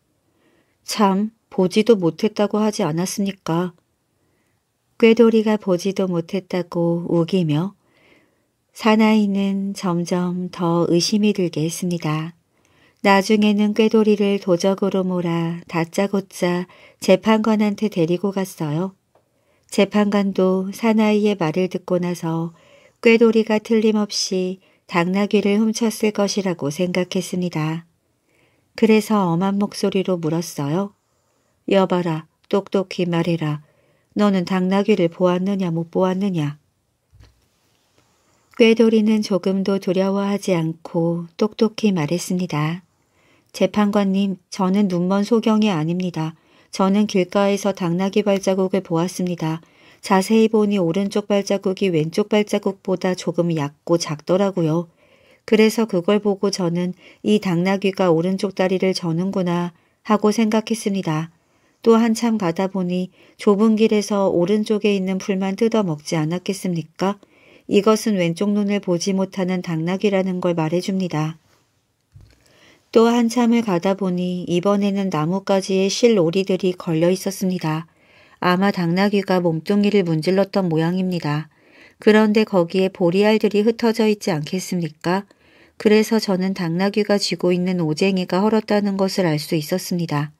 참, 보지도 못했다고 하지 않았습니까? 꾀돌이가 보지도 못했다고 우기며 사나이는 점점 더 의심이 들게 했습니다. 나중에는 꾀돌이를 도적으로 몰아 다짜고짜 재판관한테 데리고 갔어요. 재판관도 사나이의 말을 듣고 나서 꾀돌이가 틀림없이 당나귀를 훔쳤을 것이라고 생각했습니다. 그래서 엄한 목소리로 물었어요. 여봐라 똑똑히 말해라. 너는 당나귀를 보았느냐 못 보았느냐. 꾀돌이는 조금도 두려워하지 않고 똑똑히 말했습니다. 재판관님, 저는 눈먼 소경이 아닙니다. 저는 길가에서 당나귀 발자국을 보았습니다. 자세히 보니 오른쪽 발자국이 왼쪽 발자국보다 조금 얕고 작더라고요. 그래서 그걸 보고 저는 이 당나귀가 오른쪽 다리를 저는구나 하고 생각했습니다. 또 한참 가다 보니 좁은 길에서 오른쪽에 있는 풀만 뜯어먹지 않았겠습니까? 이것은 왼쪽 눈을 보지 못하는 당나귀라는걸 말해줍니다. 또 한참을 가다 보니 이번에는 나뭇가지에 실오리들이 걸려 있었습니다. 아마 당나귀가 몸뚱이를 문질렀던 모양입니다. 그런데 거기에 보리알들이 흩어져 있지 않겠습니까? 그래서 저는 당나귀가 쥐고 있는 오쟁이가 헐었다는 것을 알 수 있었습니다.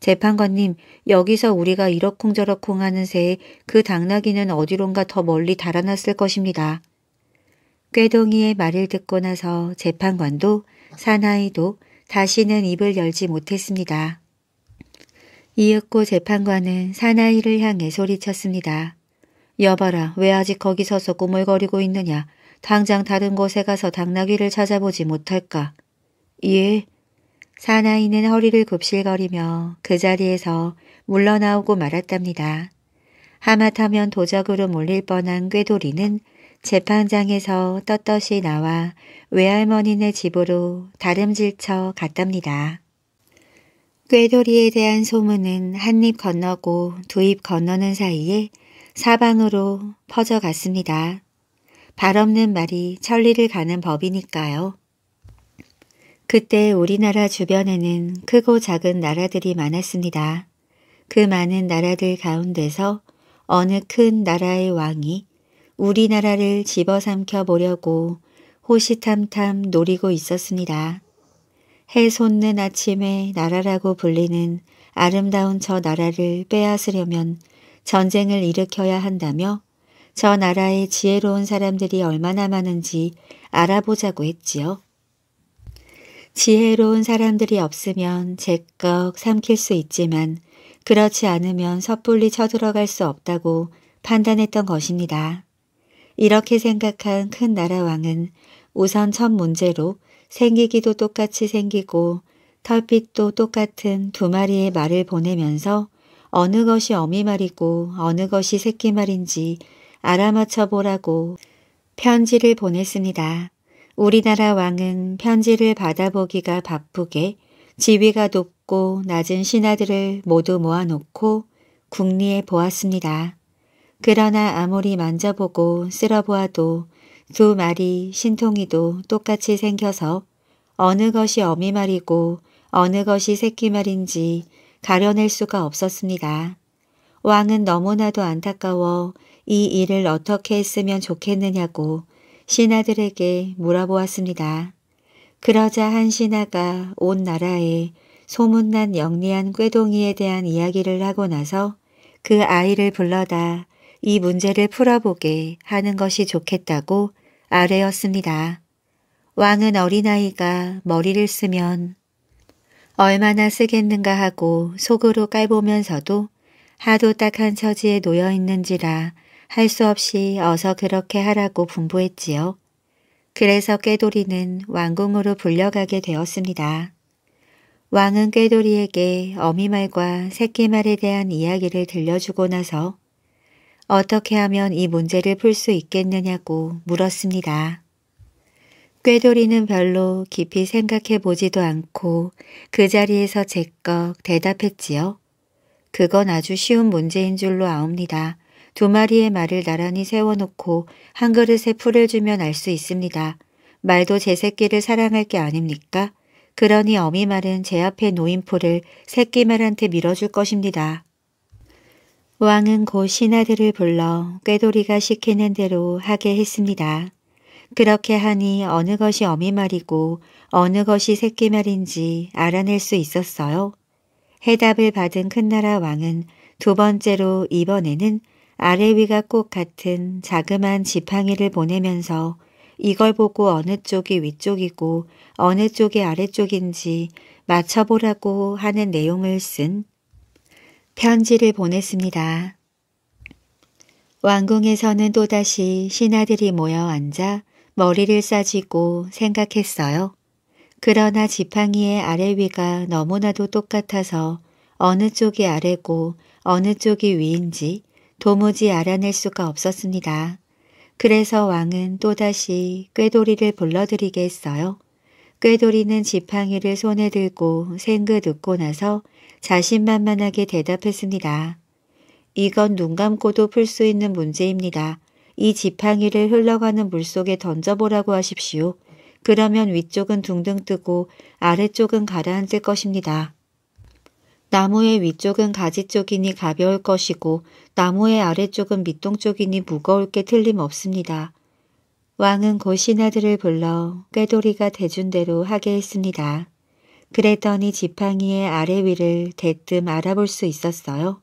재판관님, 여기서 우리가 이러쿵저러쿵 하는 새에 그 당나귀는 어디론가 더 멀리 달아났을 것입니다. 꾀동이의 말을 듣고 나서 재판관도 사나이도 다시는 입을 열지 못했습니다. 이윽고 재판관은 사나이를 향해 소리쳤습니다. 여봐라, 왜 아직 거기 서서 꼬물거리고 있느냐. 당장 다른 곳에 가서 당나귀를 찾아보지 못할까. 예, 사나이는 허리를 굽실거리며 그 자리에서 물러나오고 말았답니다. 하마터면 도적으로 몰릴 뻔한 꾀돌이는 재판장에서 떳떳이 나와 외할머니네 집으로 다름질쳐 갔답니다. 꾀돌이에 대한 소문은 한 입 건너고 두 입 건너는 사이에 사방으로 퍼져갔습니다. 발 없는 말이 천리를 가는 법이니까요. 그때 우리나라 주변에는 크고 작은 나라들이 많았습니다. 그 많은 나라들 가운데서 어느 큰 나라의 왕이 우리나라를 집어삼켜 보려고 호시탐탐 노리고 있었습니다. 해 솟는 아침에 나라라고 불리는 아름다운 저 나라를 빼앗으려면 전쟁을 일으켜야 한다며 저 나라의 지혜로운 사람들이 얼마나 많은지 알아보자고 했지요. 지혜로운 사람들이 없으면 제꺽 삼킬 수 있지만 그렇지 않으면 섣불리 쳐들어갈 수 없다고 판단했던 것입니다. 이렇게 생각한 큰 나라 왕은 우선 첫 문제로 생기기도 똑같이 생기고 털빛도 똑같은 두 마리의 말을 보내면서 어느 것이 어미 말이고 어느 것이 새끼 말인지 알아맞혀 보라고 편지를 보냈습니다. 우리나라 왕은 편지를 받아보기가 바쁘게 지위가 높고 낮은 신하들을 모두 모아놓고 궁리에 보았습니다. 그러나 아무리 만져보고 쓸어보아도 두 마리 신통이도 똑같이 생겨서 어느 것이 어미 말이고 어느 것이 새끼 말인지 가려낼 수가 없었습니다. 왕은 너무나도 안타까워 이 일을 어떻게 했으면 좋겠느냐고 신하들에게 물어보았습니다. 그러자 한 신하가 온 나라에 소문난 영리한 꾀동이에 대한 이야기를 하고 나서 그 아이를 불러다 이 문제를 풀어보게 하는 것이 좋겠다고 아뢰었습니다. 왕은 어린아이가 머리를 쓰면 얼마나 쓰겠는가 하고 속으로 깔보면서도 하도 딱한 처지에 놓여 있는지라 할수 없이 어서 그렇게 하라고 분부했지요. 그래서 꾀돌이는 왕궁으로 불려가게 되었습니다. 왕은 꾀돌이에게 어미말과 새끼말에 대한 이야기를 들려주고 나서 어떻게 하면 이 문제를 풀 수 있겠느냐고 물었습니다. 꾀돌이는 별로 깊이 생각해 보지도 않고 그 자리에서 제꺽 대답했지요. 그건 아주 쉬운 문제인 줄로 아옵니다. 두 마리의 말을 나란히 세워놓고 한 그릇에 풀을 주면 알 수 있습니다. 말도 제 새끼를 사랑할 게 아닙니까? 그러니 어미 말은 제 앞에 놓인 풀을 새끼 말한테 밀어줄 것입니다. 왕은 곧 신하들을 불러 꾀돌이가 시키는 대로 하게 했습니다. 그렇게 하니 어느 것이 어미 말이고 어느 것이 새끼 말인지 알아낼 수 있었어요. 해답을 받은 큰 나라 왕은 두 번째로 이번에는 아래 위가 꼭 같은 자그만 지팡이를 보내면서 이걸 보고 어느 쪽이 위쪽이고 어느 쪽이 아래쪽인지 맞춰보라고 하는 내용을 쓴 편지를 보냈습니다. 왕궁에서는 또다시 신하들이 모여 앉아 머리를 싸지고 생각했어요. 그러나 지팡이의 아래 위가 너무나도 똑같아서 어느 쪽이 아래고 어느 쪽이 위인지 도무지 알아낼 수가 없었습니다. 그래서 왕은 또다시 꾀돌이를 불러들이게 했어요. 꾀돌이는 지팡이를 손에 들고 생긋 웃고 나서 자신만만하게 대답했습니다. 이건 눈 감고도 풀 수 있는 문제입니다. 이 지팡이를 흘러가는 물속에 던져보라고 하십시오. 그러면 위쪽은 둥둥 뜨고 아래쪽은 가라앉을 것입니다. 나무의 위쪽은 가지 쪽이니 가벼울 것이고 나무의 아래쪽은 밑동 쪽이니 무거울 게 틀림없습니다. 왕은 고신하들을 불러 꾀돌이가 대준대로 하게 했습니다. 그랬더니 지팡이의 아래 위를 대뜸 알아볼 수 있었어요.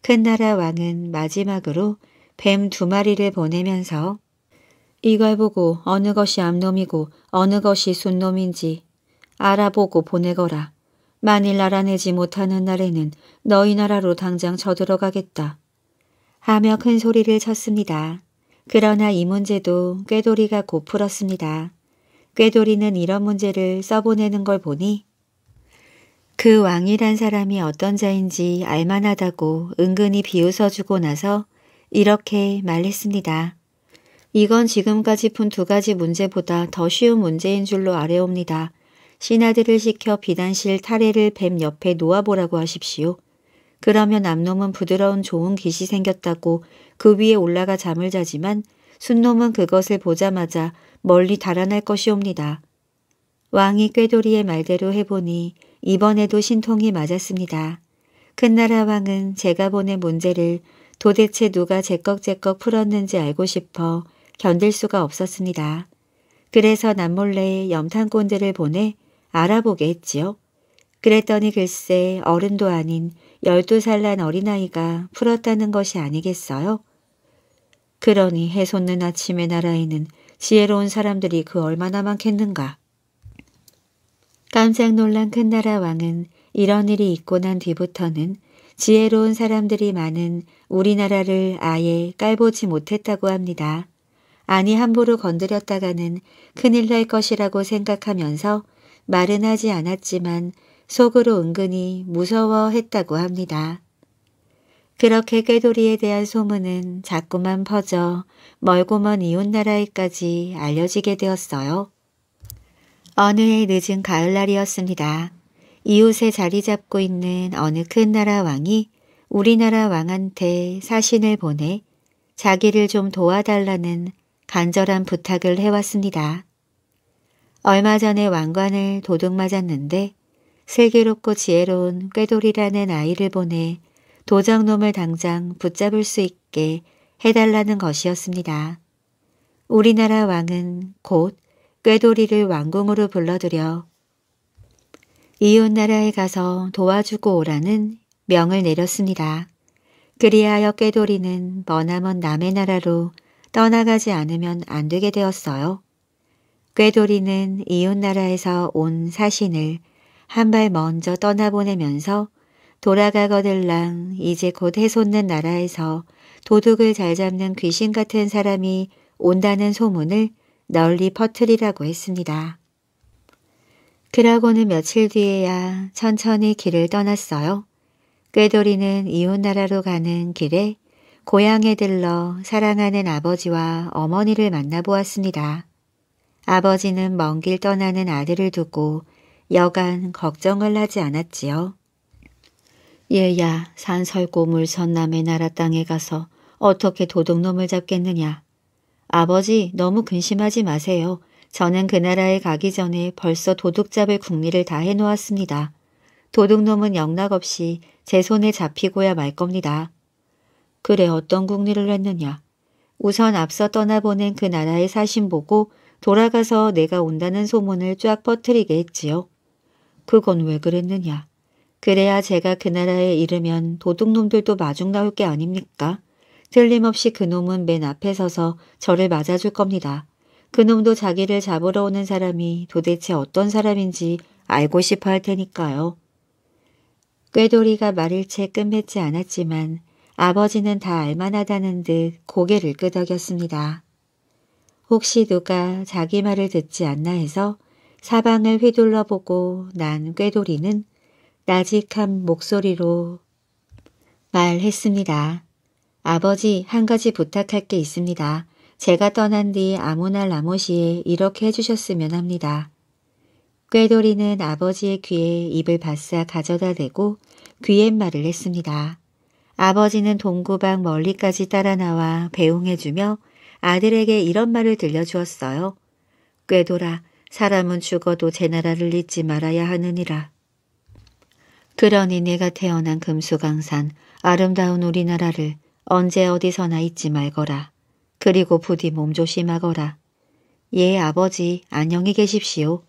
큰 나라 왕은 마지막으로 뱀 두 마리를 보내면서 이걸 보고 어느 것이 암놈이고 어느 것이 순놈인지 알아보고 보내거라. 만일 알아내지 못하는 날에는 너희 나라로 당장 저들어가겠다. 하며 큰 소리를 쳤습니다. 그러나 이 문제도 꾀돌이가 고풀었습니다. 꾀돌이는 이런 문제를 써보내는 걸 보니 그 왕이란 사람이 어떤 자인지 알만하다고 은근히 비웃어주고 나서 이렇게 말했습니다. 이건 지금까지 푼 두 가지 문제보다 더 쉬운 문제인 줄로 아뢰옵니다. 신하들을 시켜 비단실 타래를 뱀 옆에 놓아보라고 하십시오. 그러면 암놈은 부드러운 좋은 깃이 생겼다고 그 위에 올라가 잠을 자지만 순놈은 그것을 보자마자 멀리 달아날 것이옵니다. 왕이 꾀돌이의 말대로 해보니 이번에도 신통이 맞았습니다. 큰 나라 왕은 제가 보낸 문제를 도대체 누가 제꺽제꺽 풀었는지 알고 싶어 견딜 수가 없었습니다. 그래서 남몰래 염탄꾼들을 보내 알아보게 했지요. 그랬더니 글쎄 어른도 아닌 열두 살 난 어린아이가 풀었다는 것이 아니겠어요? 그러니 해솟는 아침의 나라에는 지혜로운 사람들이 그 얼마나 많겠는가. 깜짝 놀란 큰 나라 왕은 이런 일이 있고 난 뒤부터는 지혜로운 사람들이 많은 우리나라를 아예 깔보지 못했다고 합니다. 아니 함부로 건드렸다가는 큰일 날 것이라고 생각하면서 말은 하지 않았지만 속으로 은근히 무서워했다고 합니다. 그렇게 꾀돌이에 대한 소문은 자꾸만 퍼져 멀고 먼 이웃나라에까지 알려지게 되었어요. 어느 해 늦은 가을날이었습니다. 이웃에 자리 잡고 있는 어느 큰 나라 왕이 우리나라 왕한테 사신을 보내 자기를 좀 도와달라는 간절한 부탁을 해왔습니다. 얼마 전에 왕관을 도둑 맞았는데 슬기롭고 지혜로운 꾀돌이라는 아이를 보내 도적놈을 당장 붙잡을 수 있게 해달라는 것이었습니다. 우리나라 왕은 곧 꾀돌이를 왕궁으로 불러들여 이웃나라에 가서 도와주고 오라는 명을 내렸습니다. 그리하여 꾀돌이는 머나먼 남의 나라로 떠나가지 않으면 안 되게 되었어요. 꾀돌이는 이웃나라에서 온 사신을 한 발 먼저 떠나보내면서 돌아가거들랑 이제 곧 해솟는 나라에서 도둑을 잘 잡는 귀신 같은 사람이 온다는 소문을 널리 퍼뜨리라고 했습니다. 그러고는 며칠 뒤에야 천천히 길을 떠났어요. 꾀돌이는 이웃나라로 가는 길에 고향에 들러 사랑하는 아버지와 어머니를 만나보았습니다. 아버지는 먼 길 떠나는 아들을 두고 여간 걱정을 하지 않았지요. 얘야 산설고 물선 남의 나라 땅에 가서 어떻게 도둑놈을 잡겠느냐. 아버지 너무 근심하지 마세요. 저는 그 나라에 가기 전에 벌써 도둑 잡을 국리를 다 해놓았습니다. 도둑놈은 영락없이 제 손에 잡히고야 말 겁니다. 그래 어떤 국리를 했느냐. 우선 앞서 떠나보낸 그 나라의 사신 보고 돌아가서 내가 온다는 소문을 쫙 퍼뜨리게 했지요. 그건 왜 그랬느냐. 그래야 제가 그 나라에 이르면 도둑놈들도 마중 나올 게 아닙니까? 틀림없이 그놈은 맨 앞에 서서 저를 맞아줄 겁니다. 그놈도 자기를 잡으러 오는 사람이 도대체 어떤 사람인지 알고 싶어 할 테니까요. 꾀돌이가 말일 채 끝맺지 않았지만 아버지는 다 알만하다는 듯 고개를 끄덕였습니다. 혹시 누가 자기 말을 듣지 않나 해서 사방을 휘둘러 보고 난 꾀돌이는 나직한 목소리로 말했습니다. 아버지 한 가지 부탁할 게 있습니다. 제가 떠난 뒤 아무 날 아모시에 이렇게 해주셨으면 합니다. 꾀돌이는 아버지의 귀에 입을 바싹 가져다 대고 귀옛말을 했습니다. 아버지는 동구방 멀리까지 따라 나와 배웅해주며 아들에게 이런 말을 들려주었어요. 꾀돌아 사람은 죽어도 제 나라를 잊지 말아야 하느니라. 그러니 네가 태어난 금수강산 아름다운 우리나라를 언제 어디서나 잊지 말거라. 그리고 부디 몸조심하거라. 예 아버지 안녕히 계십시오.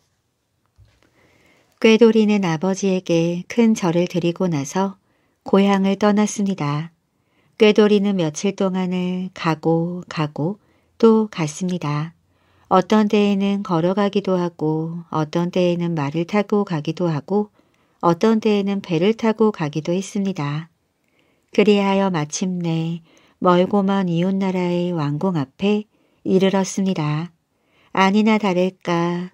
꾀돌이는 아버지에게 큰 절을 드리고 나서 고향을 떠났습니다. 꾀돌이는 며칠 동안을 가고 가고 또 같습니다. 어떤 때에는 걸어가기도 하고 어떤 때에는 말을 타고 가기도 하고 어떤 때에는 배를 타고 가기도 했습니다. 그리하여 마침내 멀고 먼 이웃나라의 왕궁 앞에 이르렀습니다. 아니나 다를까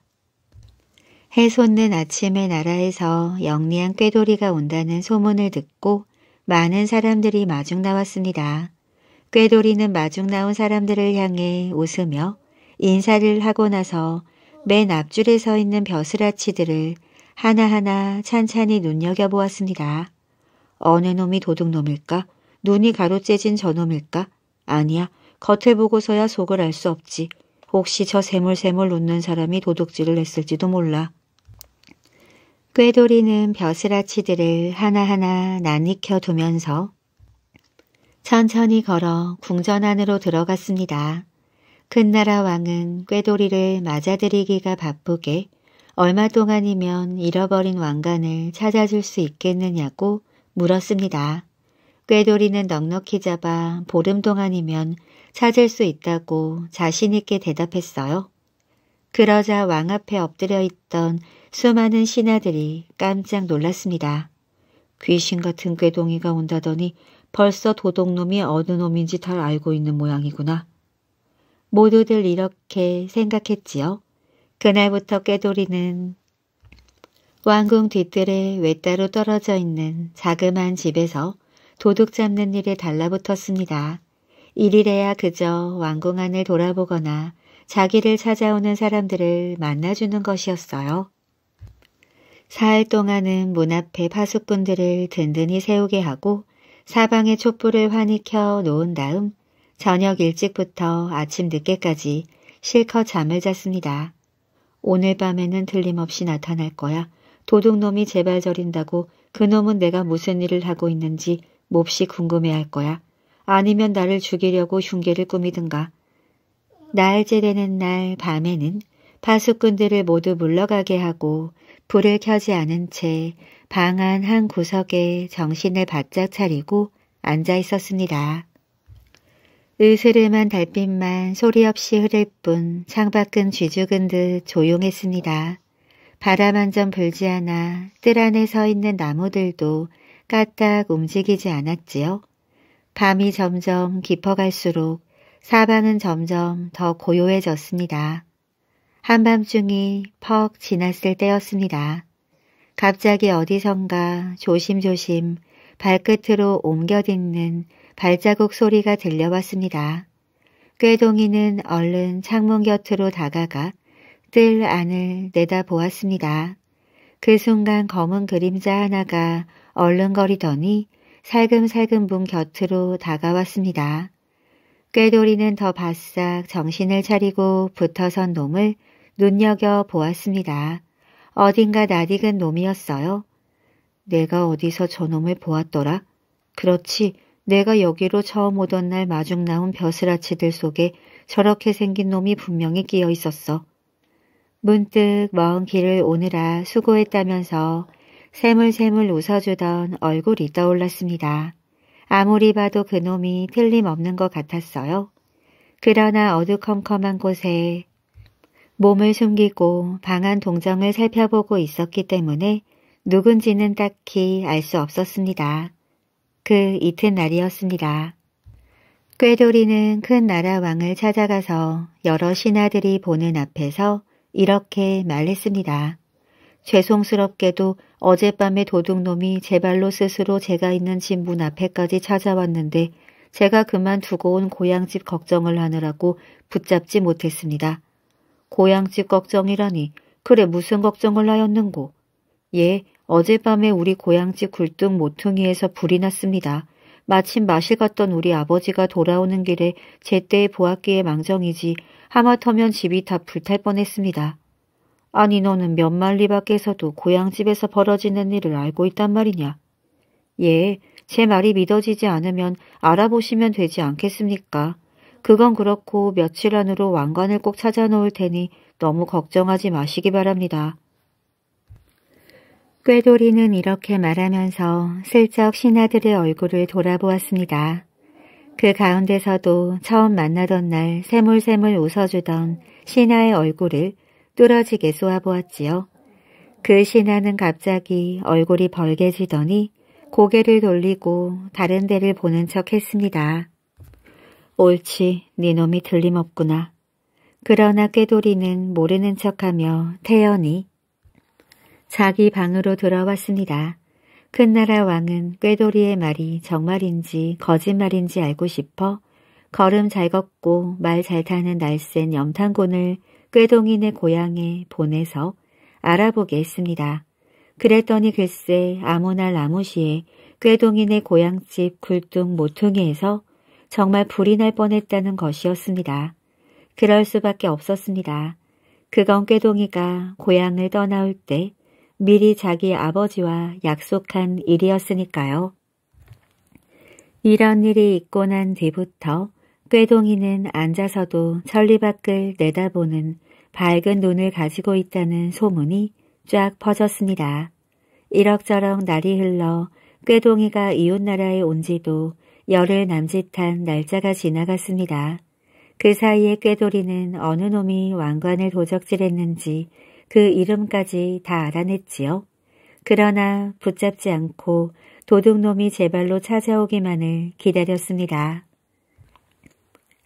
해솟는 아침에 나라에서 영리한 꾀돌이가 온다는 소문을 듣고 많은 사람들이 마중 나왔습니다. 꾀돌이는 마중 나온 사람들을 향해 웃으며 인사를 하고 나서 맨 앞줄에 서 있는 벼슬아치들을 하나하나 찬찬히 눈여겨보았습니다. 어느 놈이 도둑놈일까? 눈이 가로째진 저놈일까? 아니야, 겉을 보고서야 속을 알 수 없지. 혹시 저 새물새물 웃는 사람이 도둑질을 했을지도 몰라. 꾀돌이는 벼슬아치들을 하나하나 나익혀 두면서 천천히 걸어 궁전 안으로 들어갔습니다. 큰 나라 왕은 꾀돌이를 맞아들이기가 바쁘게 얼마 동안이면 잃어버린 왕관을 찾아줄 수 있겠느냐고 물었습니다. 꾀돌이는 넉넉히 잡아 보름 동안이면 찾을 수 있다고 자신있게 대답했어요. 그러자 왕 앞에 엎드려 있던 수많은 신하들이 깜짝 놀랐습니다. 귀신 같은 꾀동이가 온다더니 벌써 도둑놈이 어느 놈인지 잘 알고 있는 모양이구나. 모두들 이렇게 생각했지요. 그날부터 깨돌이는 왕궁 뒤뜰에 외따로 떨어져 있는 자그마한 집에서 도둑 잡는 일에 달라붙었습니다. 일일에야 그저 왕궁 안을 돌아보거나 자기를 찾아오는 사람들을 만나주는 것이었어요. 사흘 동안은 문 앞에 파수꾼들을 든든히 세우게 하고 사방에 촛불을 환히 켜 놓은 다음 저녁 일찍부터 아침 늦게까지 실컷 잠을 잤습니다. 오늘 밤에는 틀림없이 나타날 거야. 도둑놈이 제발 저린다고 그놈은 내가 무슨 일을 하고 있는지 몹시 궁금해할 거야. 아니면 나를 죽이려고 흉계를 꾸미든가. 날제 되는 날 밤에는 파수꾼들을 모두 물러가게 하고 불을 켜지 않은 채 방안 한 구석에 정신을 바짝 차리고 앉아 있었습니다. 으스름한 달빛만 소리 없이 흐를 뿐 창밖은 쥐죽은 듯 조용했습니다. 바람 한 점 불지 않아 뜰 안에 서 있는 나무들도 까딱 움직이지 않았지요. 밤이 점점 깊어갈수록 사방은 점점 더 고요해졌습니다. 한밤중이 퍽 지났을 때였습니다. 갑자기 어디선가 조심조심 발끝으로 옮겨 듣는 발자국 소리가 들려왔습니다. 꾀동이는 얼른 창문 곁으로 다가가 뜰 안을 내다보았습니다. 그 순간 검은 그림자 하나가 얼른거리더니 살금살금 문 곁으로 다가왔습니다. 꾀돌이는 더 바싹 정신을 차리고 붙어선 놈을 눈여겨 보았습니다. 어딘가 낯익은 놈이었어요. 내가 어디서 저놈을 보았더라? 그렇지, 내가 여기로 처음 오던 날 마중 나온 벼슬아치들 속에 저렇게 생긴 놈이 분명히 끼어 있었어. 문득 먼 길을 오느라 수고했다면서 샘물샘물 웃어주던 얼굴이 떠올랐습니다. 아무리 봐도 그놈이 틀림없는 것 같았어요. 그러나 어두컴컴한 곳에 몸을 숨기고 방안 동정을 살펴보고 있었기 때문에 누군지는 딱히 알 수 없었습니다. 그 이튿날이었습니다. 꾀돌이는 큰 나라 왕을 찾아가서 여러 신하들이 보는 앞에서 이렇게 말했습니다. 죄송스럽게도 어젯밤에 도둑놈이 제 발로 스스로 제가 있는 집 문 앞에까지 찾아왔는데 제가 그만 두고 온 고향집 걱정을 하느라고 붙잡지 못했습니다. 고향집 걱정이라니 그래 무슨 걱정을 하였는고. 예, 어젯밤에 우리 고향집 굴뚝 모퉁이에서 불이 났습니다. 마침 마실 갔던 우리 아버지가 돌아오는 길에 제때에 보았기에 망정이지 하마터면 집이 다 불탈 뻔했습니다. 아니 너는 몇 마리 밖에서도 고향집에서 벌어지는 일을 알고 있단 말이냐. 예, 제 말이 믿어지지 않으면 알아보시면 되지 않겠습니까? 그건 그렇고 며칠 안으로 왕관을 꼭 찾아놓을 테니 너무 걱정하지 마시기 바랍니다. 꾀돌이는 이렇게 말하면서 슬쩍 신하들의 얼굴을 돌아보았습니다. 그 가운데서도 처음 만나던 날 새물새물 웃어주던 신하의 얼굴을 뚫어지게 쏘아보았지요. 그 신하는 갑자기 얼굴이 벌게지더니 고개를 돌리고 다른 데를 보는 척 했습니다. 옳지 네 놈이 들림없구나. 그러나 꾀돌이는 모르는 척하며 태연히 자기 방으로 들어왔습니다. 큰나라 왕은 꾀돌이의 말이 정말인지 거짓말인지 알고 싶어 걸음 잘 걷고 말 잘 타는 날쌘 염탄곤을 꾀동인의 고향에 보내서 알아보게 했습니다. 그랬더니 글쎄 아무날 아무시에 꾀동인의 고향집 굴뚝 모퉁이에서 정말 불이 날 뻔했다는 것이었습니다. 그럴 수밖에 없었습니다. 그건 꾀동이가 고향을 떠나올 때 미리 자기 아버지와 약속한 일이었으니까요. 이런 일이 있고 난 뒤부터 꾀동이는 앉아서도 천리 밖을 내다보는 밝은 눈을 가지고 있다는 소문이 쫙 퍼졌습니다. 이럭저럭 날이 흘러 꾀동이가 이웃나라에 온 지도 열흘 남짓한 날짜가 지나갔습니다. 그 사이에 꾀돌이는 어느 놈이 왕관을 도적질했는지 그 이름까지 다 알아냈지요. 그러나 붙잡지 않고 도둑놈이 제 발로 찾아오기만을 기다렸습니다.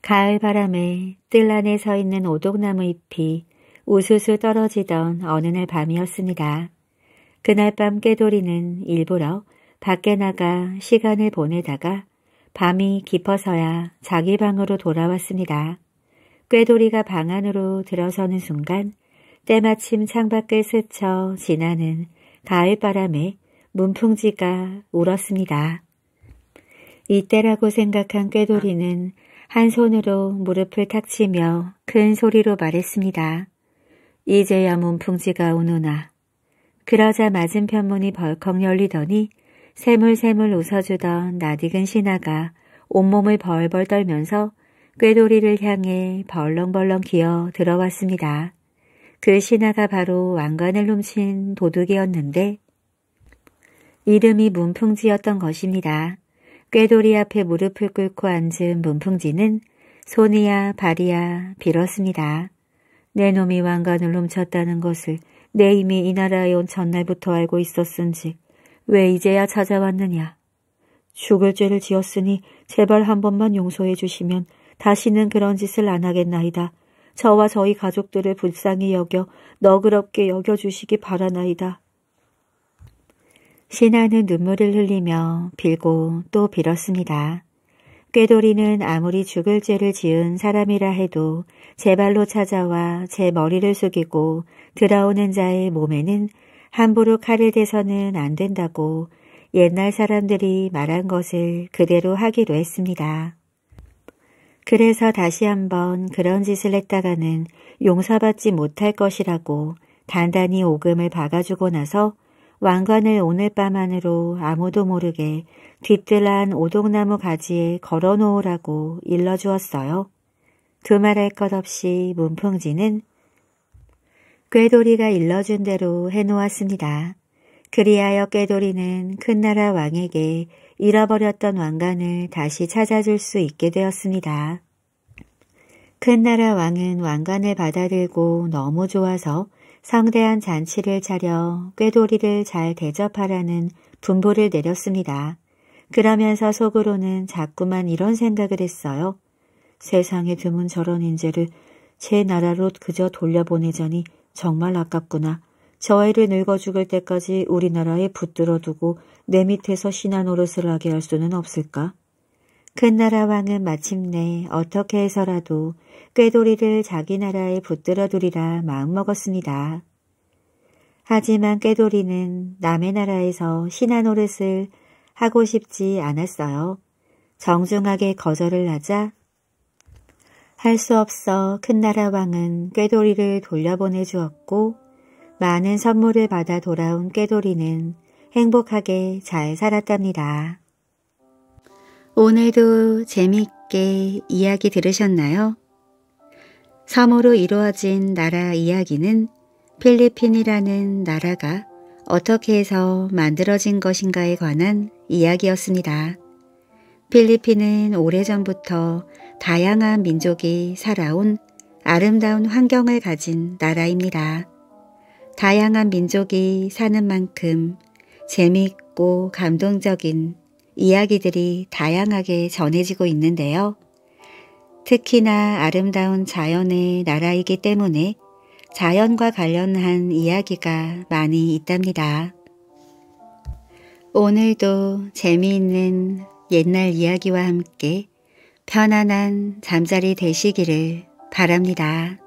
가을 바람에 뜰 안에 서 있는 오독나무 잎이 우수수 떨어지던 어느 날 밤이었습니다. 그날 밤 깨돌이는 일부러 밖에 나가 시간을 보내다가 밤이 깊어서야 자기 방으로 돌아왔습니다. 꾀돌이가 방 안으로 들어서는 순간 때마침 창밖을 스쳐 지나는 가을바람에 문풍지가 울었습니다. 이때라고 생각한 꾀돌이는 한 손으로 무릎을 탁 치며 큰 소리로 말했습니다. 이제야 문풍지가 우누나 그러자 맞은편 문이 벌컥 열리더니 새물새물 웃어주던 낯익은 신하가 온몸을 벌벌 떨면서 꾀돌이를 향해 벌렁벌렁 기어 들어왔습니다. 그 신하가 바로 왕관을 훔친 도둑이었는데 이름이 문풍지였던 것입니다. 꾀돌이 앞에 무릎을 꿇고 앉은 문풍지는 손이야 발이야 빌었습니다. 내 놈이 왕관을 훔쳤다는 것을 내 이미 이 나라에 온 전날부터 알고 있었은즉 왜 이제야 찾아왔느냐. 죽을 죄를 지었으니 제발 한 번만 용서해 주시면 다시는 그런 짓을 안 하겠나이다. 저와 저희 가족들을 불쌍히 여겨 너그럽게 여겨주시기 바라나이다. 신하는 눈물을 흘리며 빌고 또 빌었습니다. 꾀돌이는 아무리 죽을 죄를 지은 사람이라 해도 제 발로 찾아와 제 머리를 숙이고 들어오는 자의 몸에는 함부로 칼을 대서는 안 된다고 옛날 사람들이 말한 것을 그대로 하기로 했습니다. 그래서 다시 한번 그런 짓을 했다가는 용서받지 못할 것이라고 단단히 오금을 박아주고 나서 왕관을 오늘 밤 안으로 아무도 모르게 뒤뜰한 오동나무 가지에 걸어놓으라고 일러주었어요. 두말할 것 없이 문풍지는 꾀돌이가 일러준 대로 해놓았습니다. 그리하여 꾀돌이는 큰 나라 왕에게 잃어버렸던 왕관을 다시 찾아줄 수 있게 되었습니다. 큰 나라 왕은 왕관을 받아들고 너무 좋아서 성대한 잔치를 차려 꾀돌이를 잘 대접하라는 분보를 내렸습니다. 그러면서 속으로는 자꾸만 이런 생각을 했어요. 세상에 드문 저런 인재를 제 나라로 그저 돌려보내자니 정말 아깝구나. 저 아이를 늙어 죽을 때까지 우리나라에 붙들어 두고 내 밑에서 신하 노릇을 하게 할 수는 없을까? 큰 나라 왕은 마침내 어떻게 해서라도 꾀돌이를 자기 나라에 붙들어 두리라 마음먹었습니다. 하지만 꾀돌이는 남의 나라에서 신하 노릇을 하고 싶지 않았어요. 정중하게 거절을 하자 할수 없어 큰 나라 왕은 꾀돌이를 돌려보내 주었고 많은 선물을 받아 돌아온 꾀돌이는 행복하게 잘 살았답니다. 오늘도 재미있게 이야기 들으셨나요? 섬으로 이루어진 나라 이야기는 필리핀이라는 나라가 어떻게 해서 만들어진 것인가에 관한 이야기였습니다. 필리핀은 오래전부터 다양한 민족이 살아온 아름다운 환경을 가진 나라입니다. 다양한 민족이 사는 만큼 재미있고 감동적인 이야기들이 다양하게 전해지고 있는데요. 특히나 아름다운 자연의 나라이기 때문에 자연과 관련한 이야기가 많이 있답니다. 오늘도 재미있는 옛날 이야기와 함께 편안한 잠자리 되시기를 바랍니다.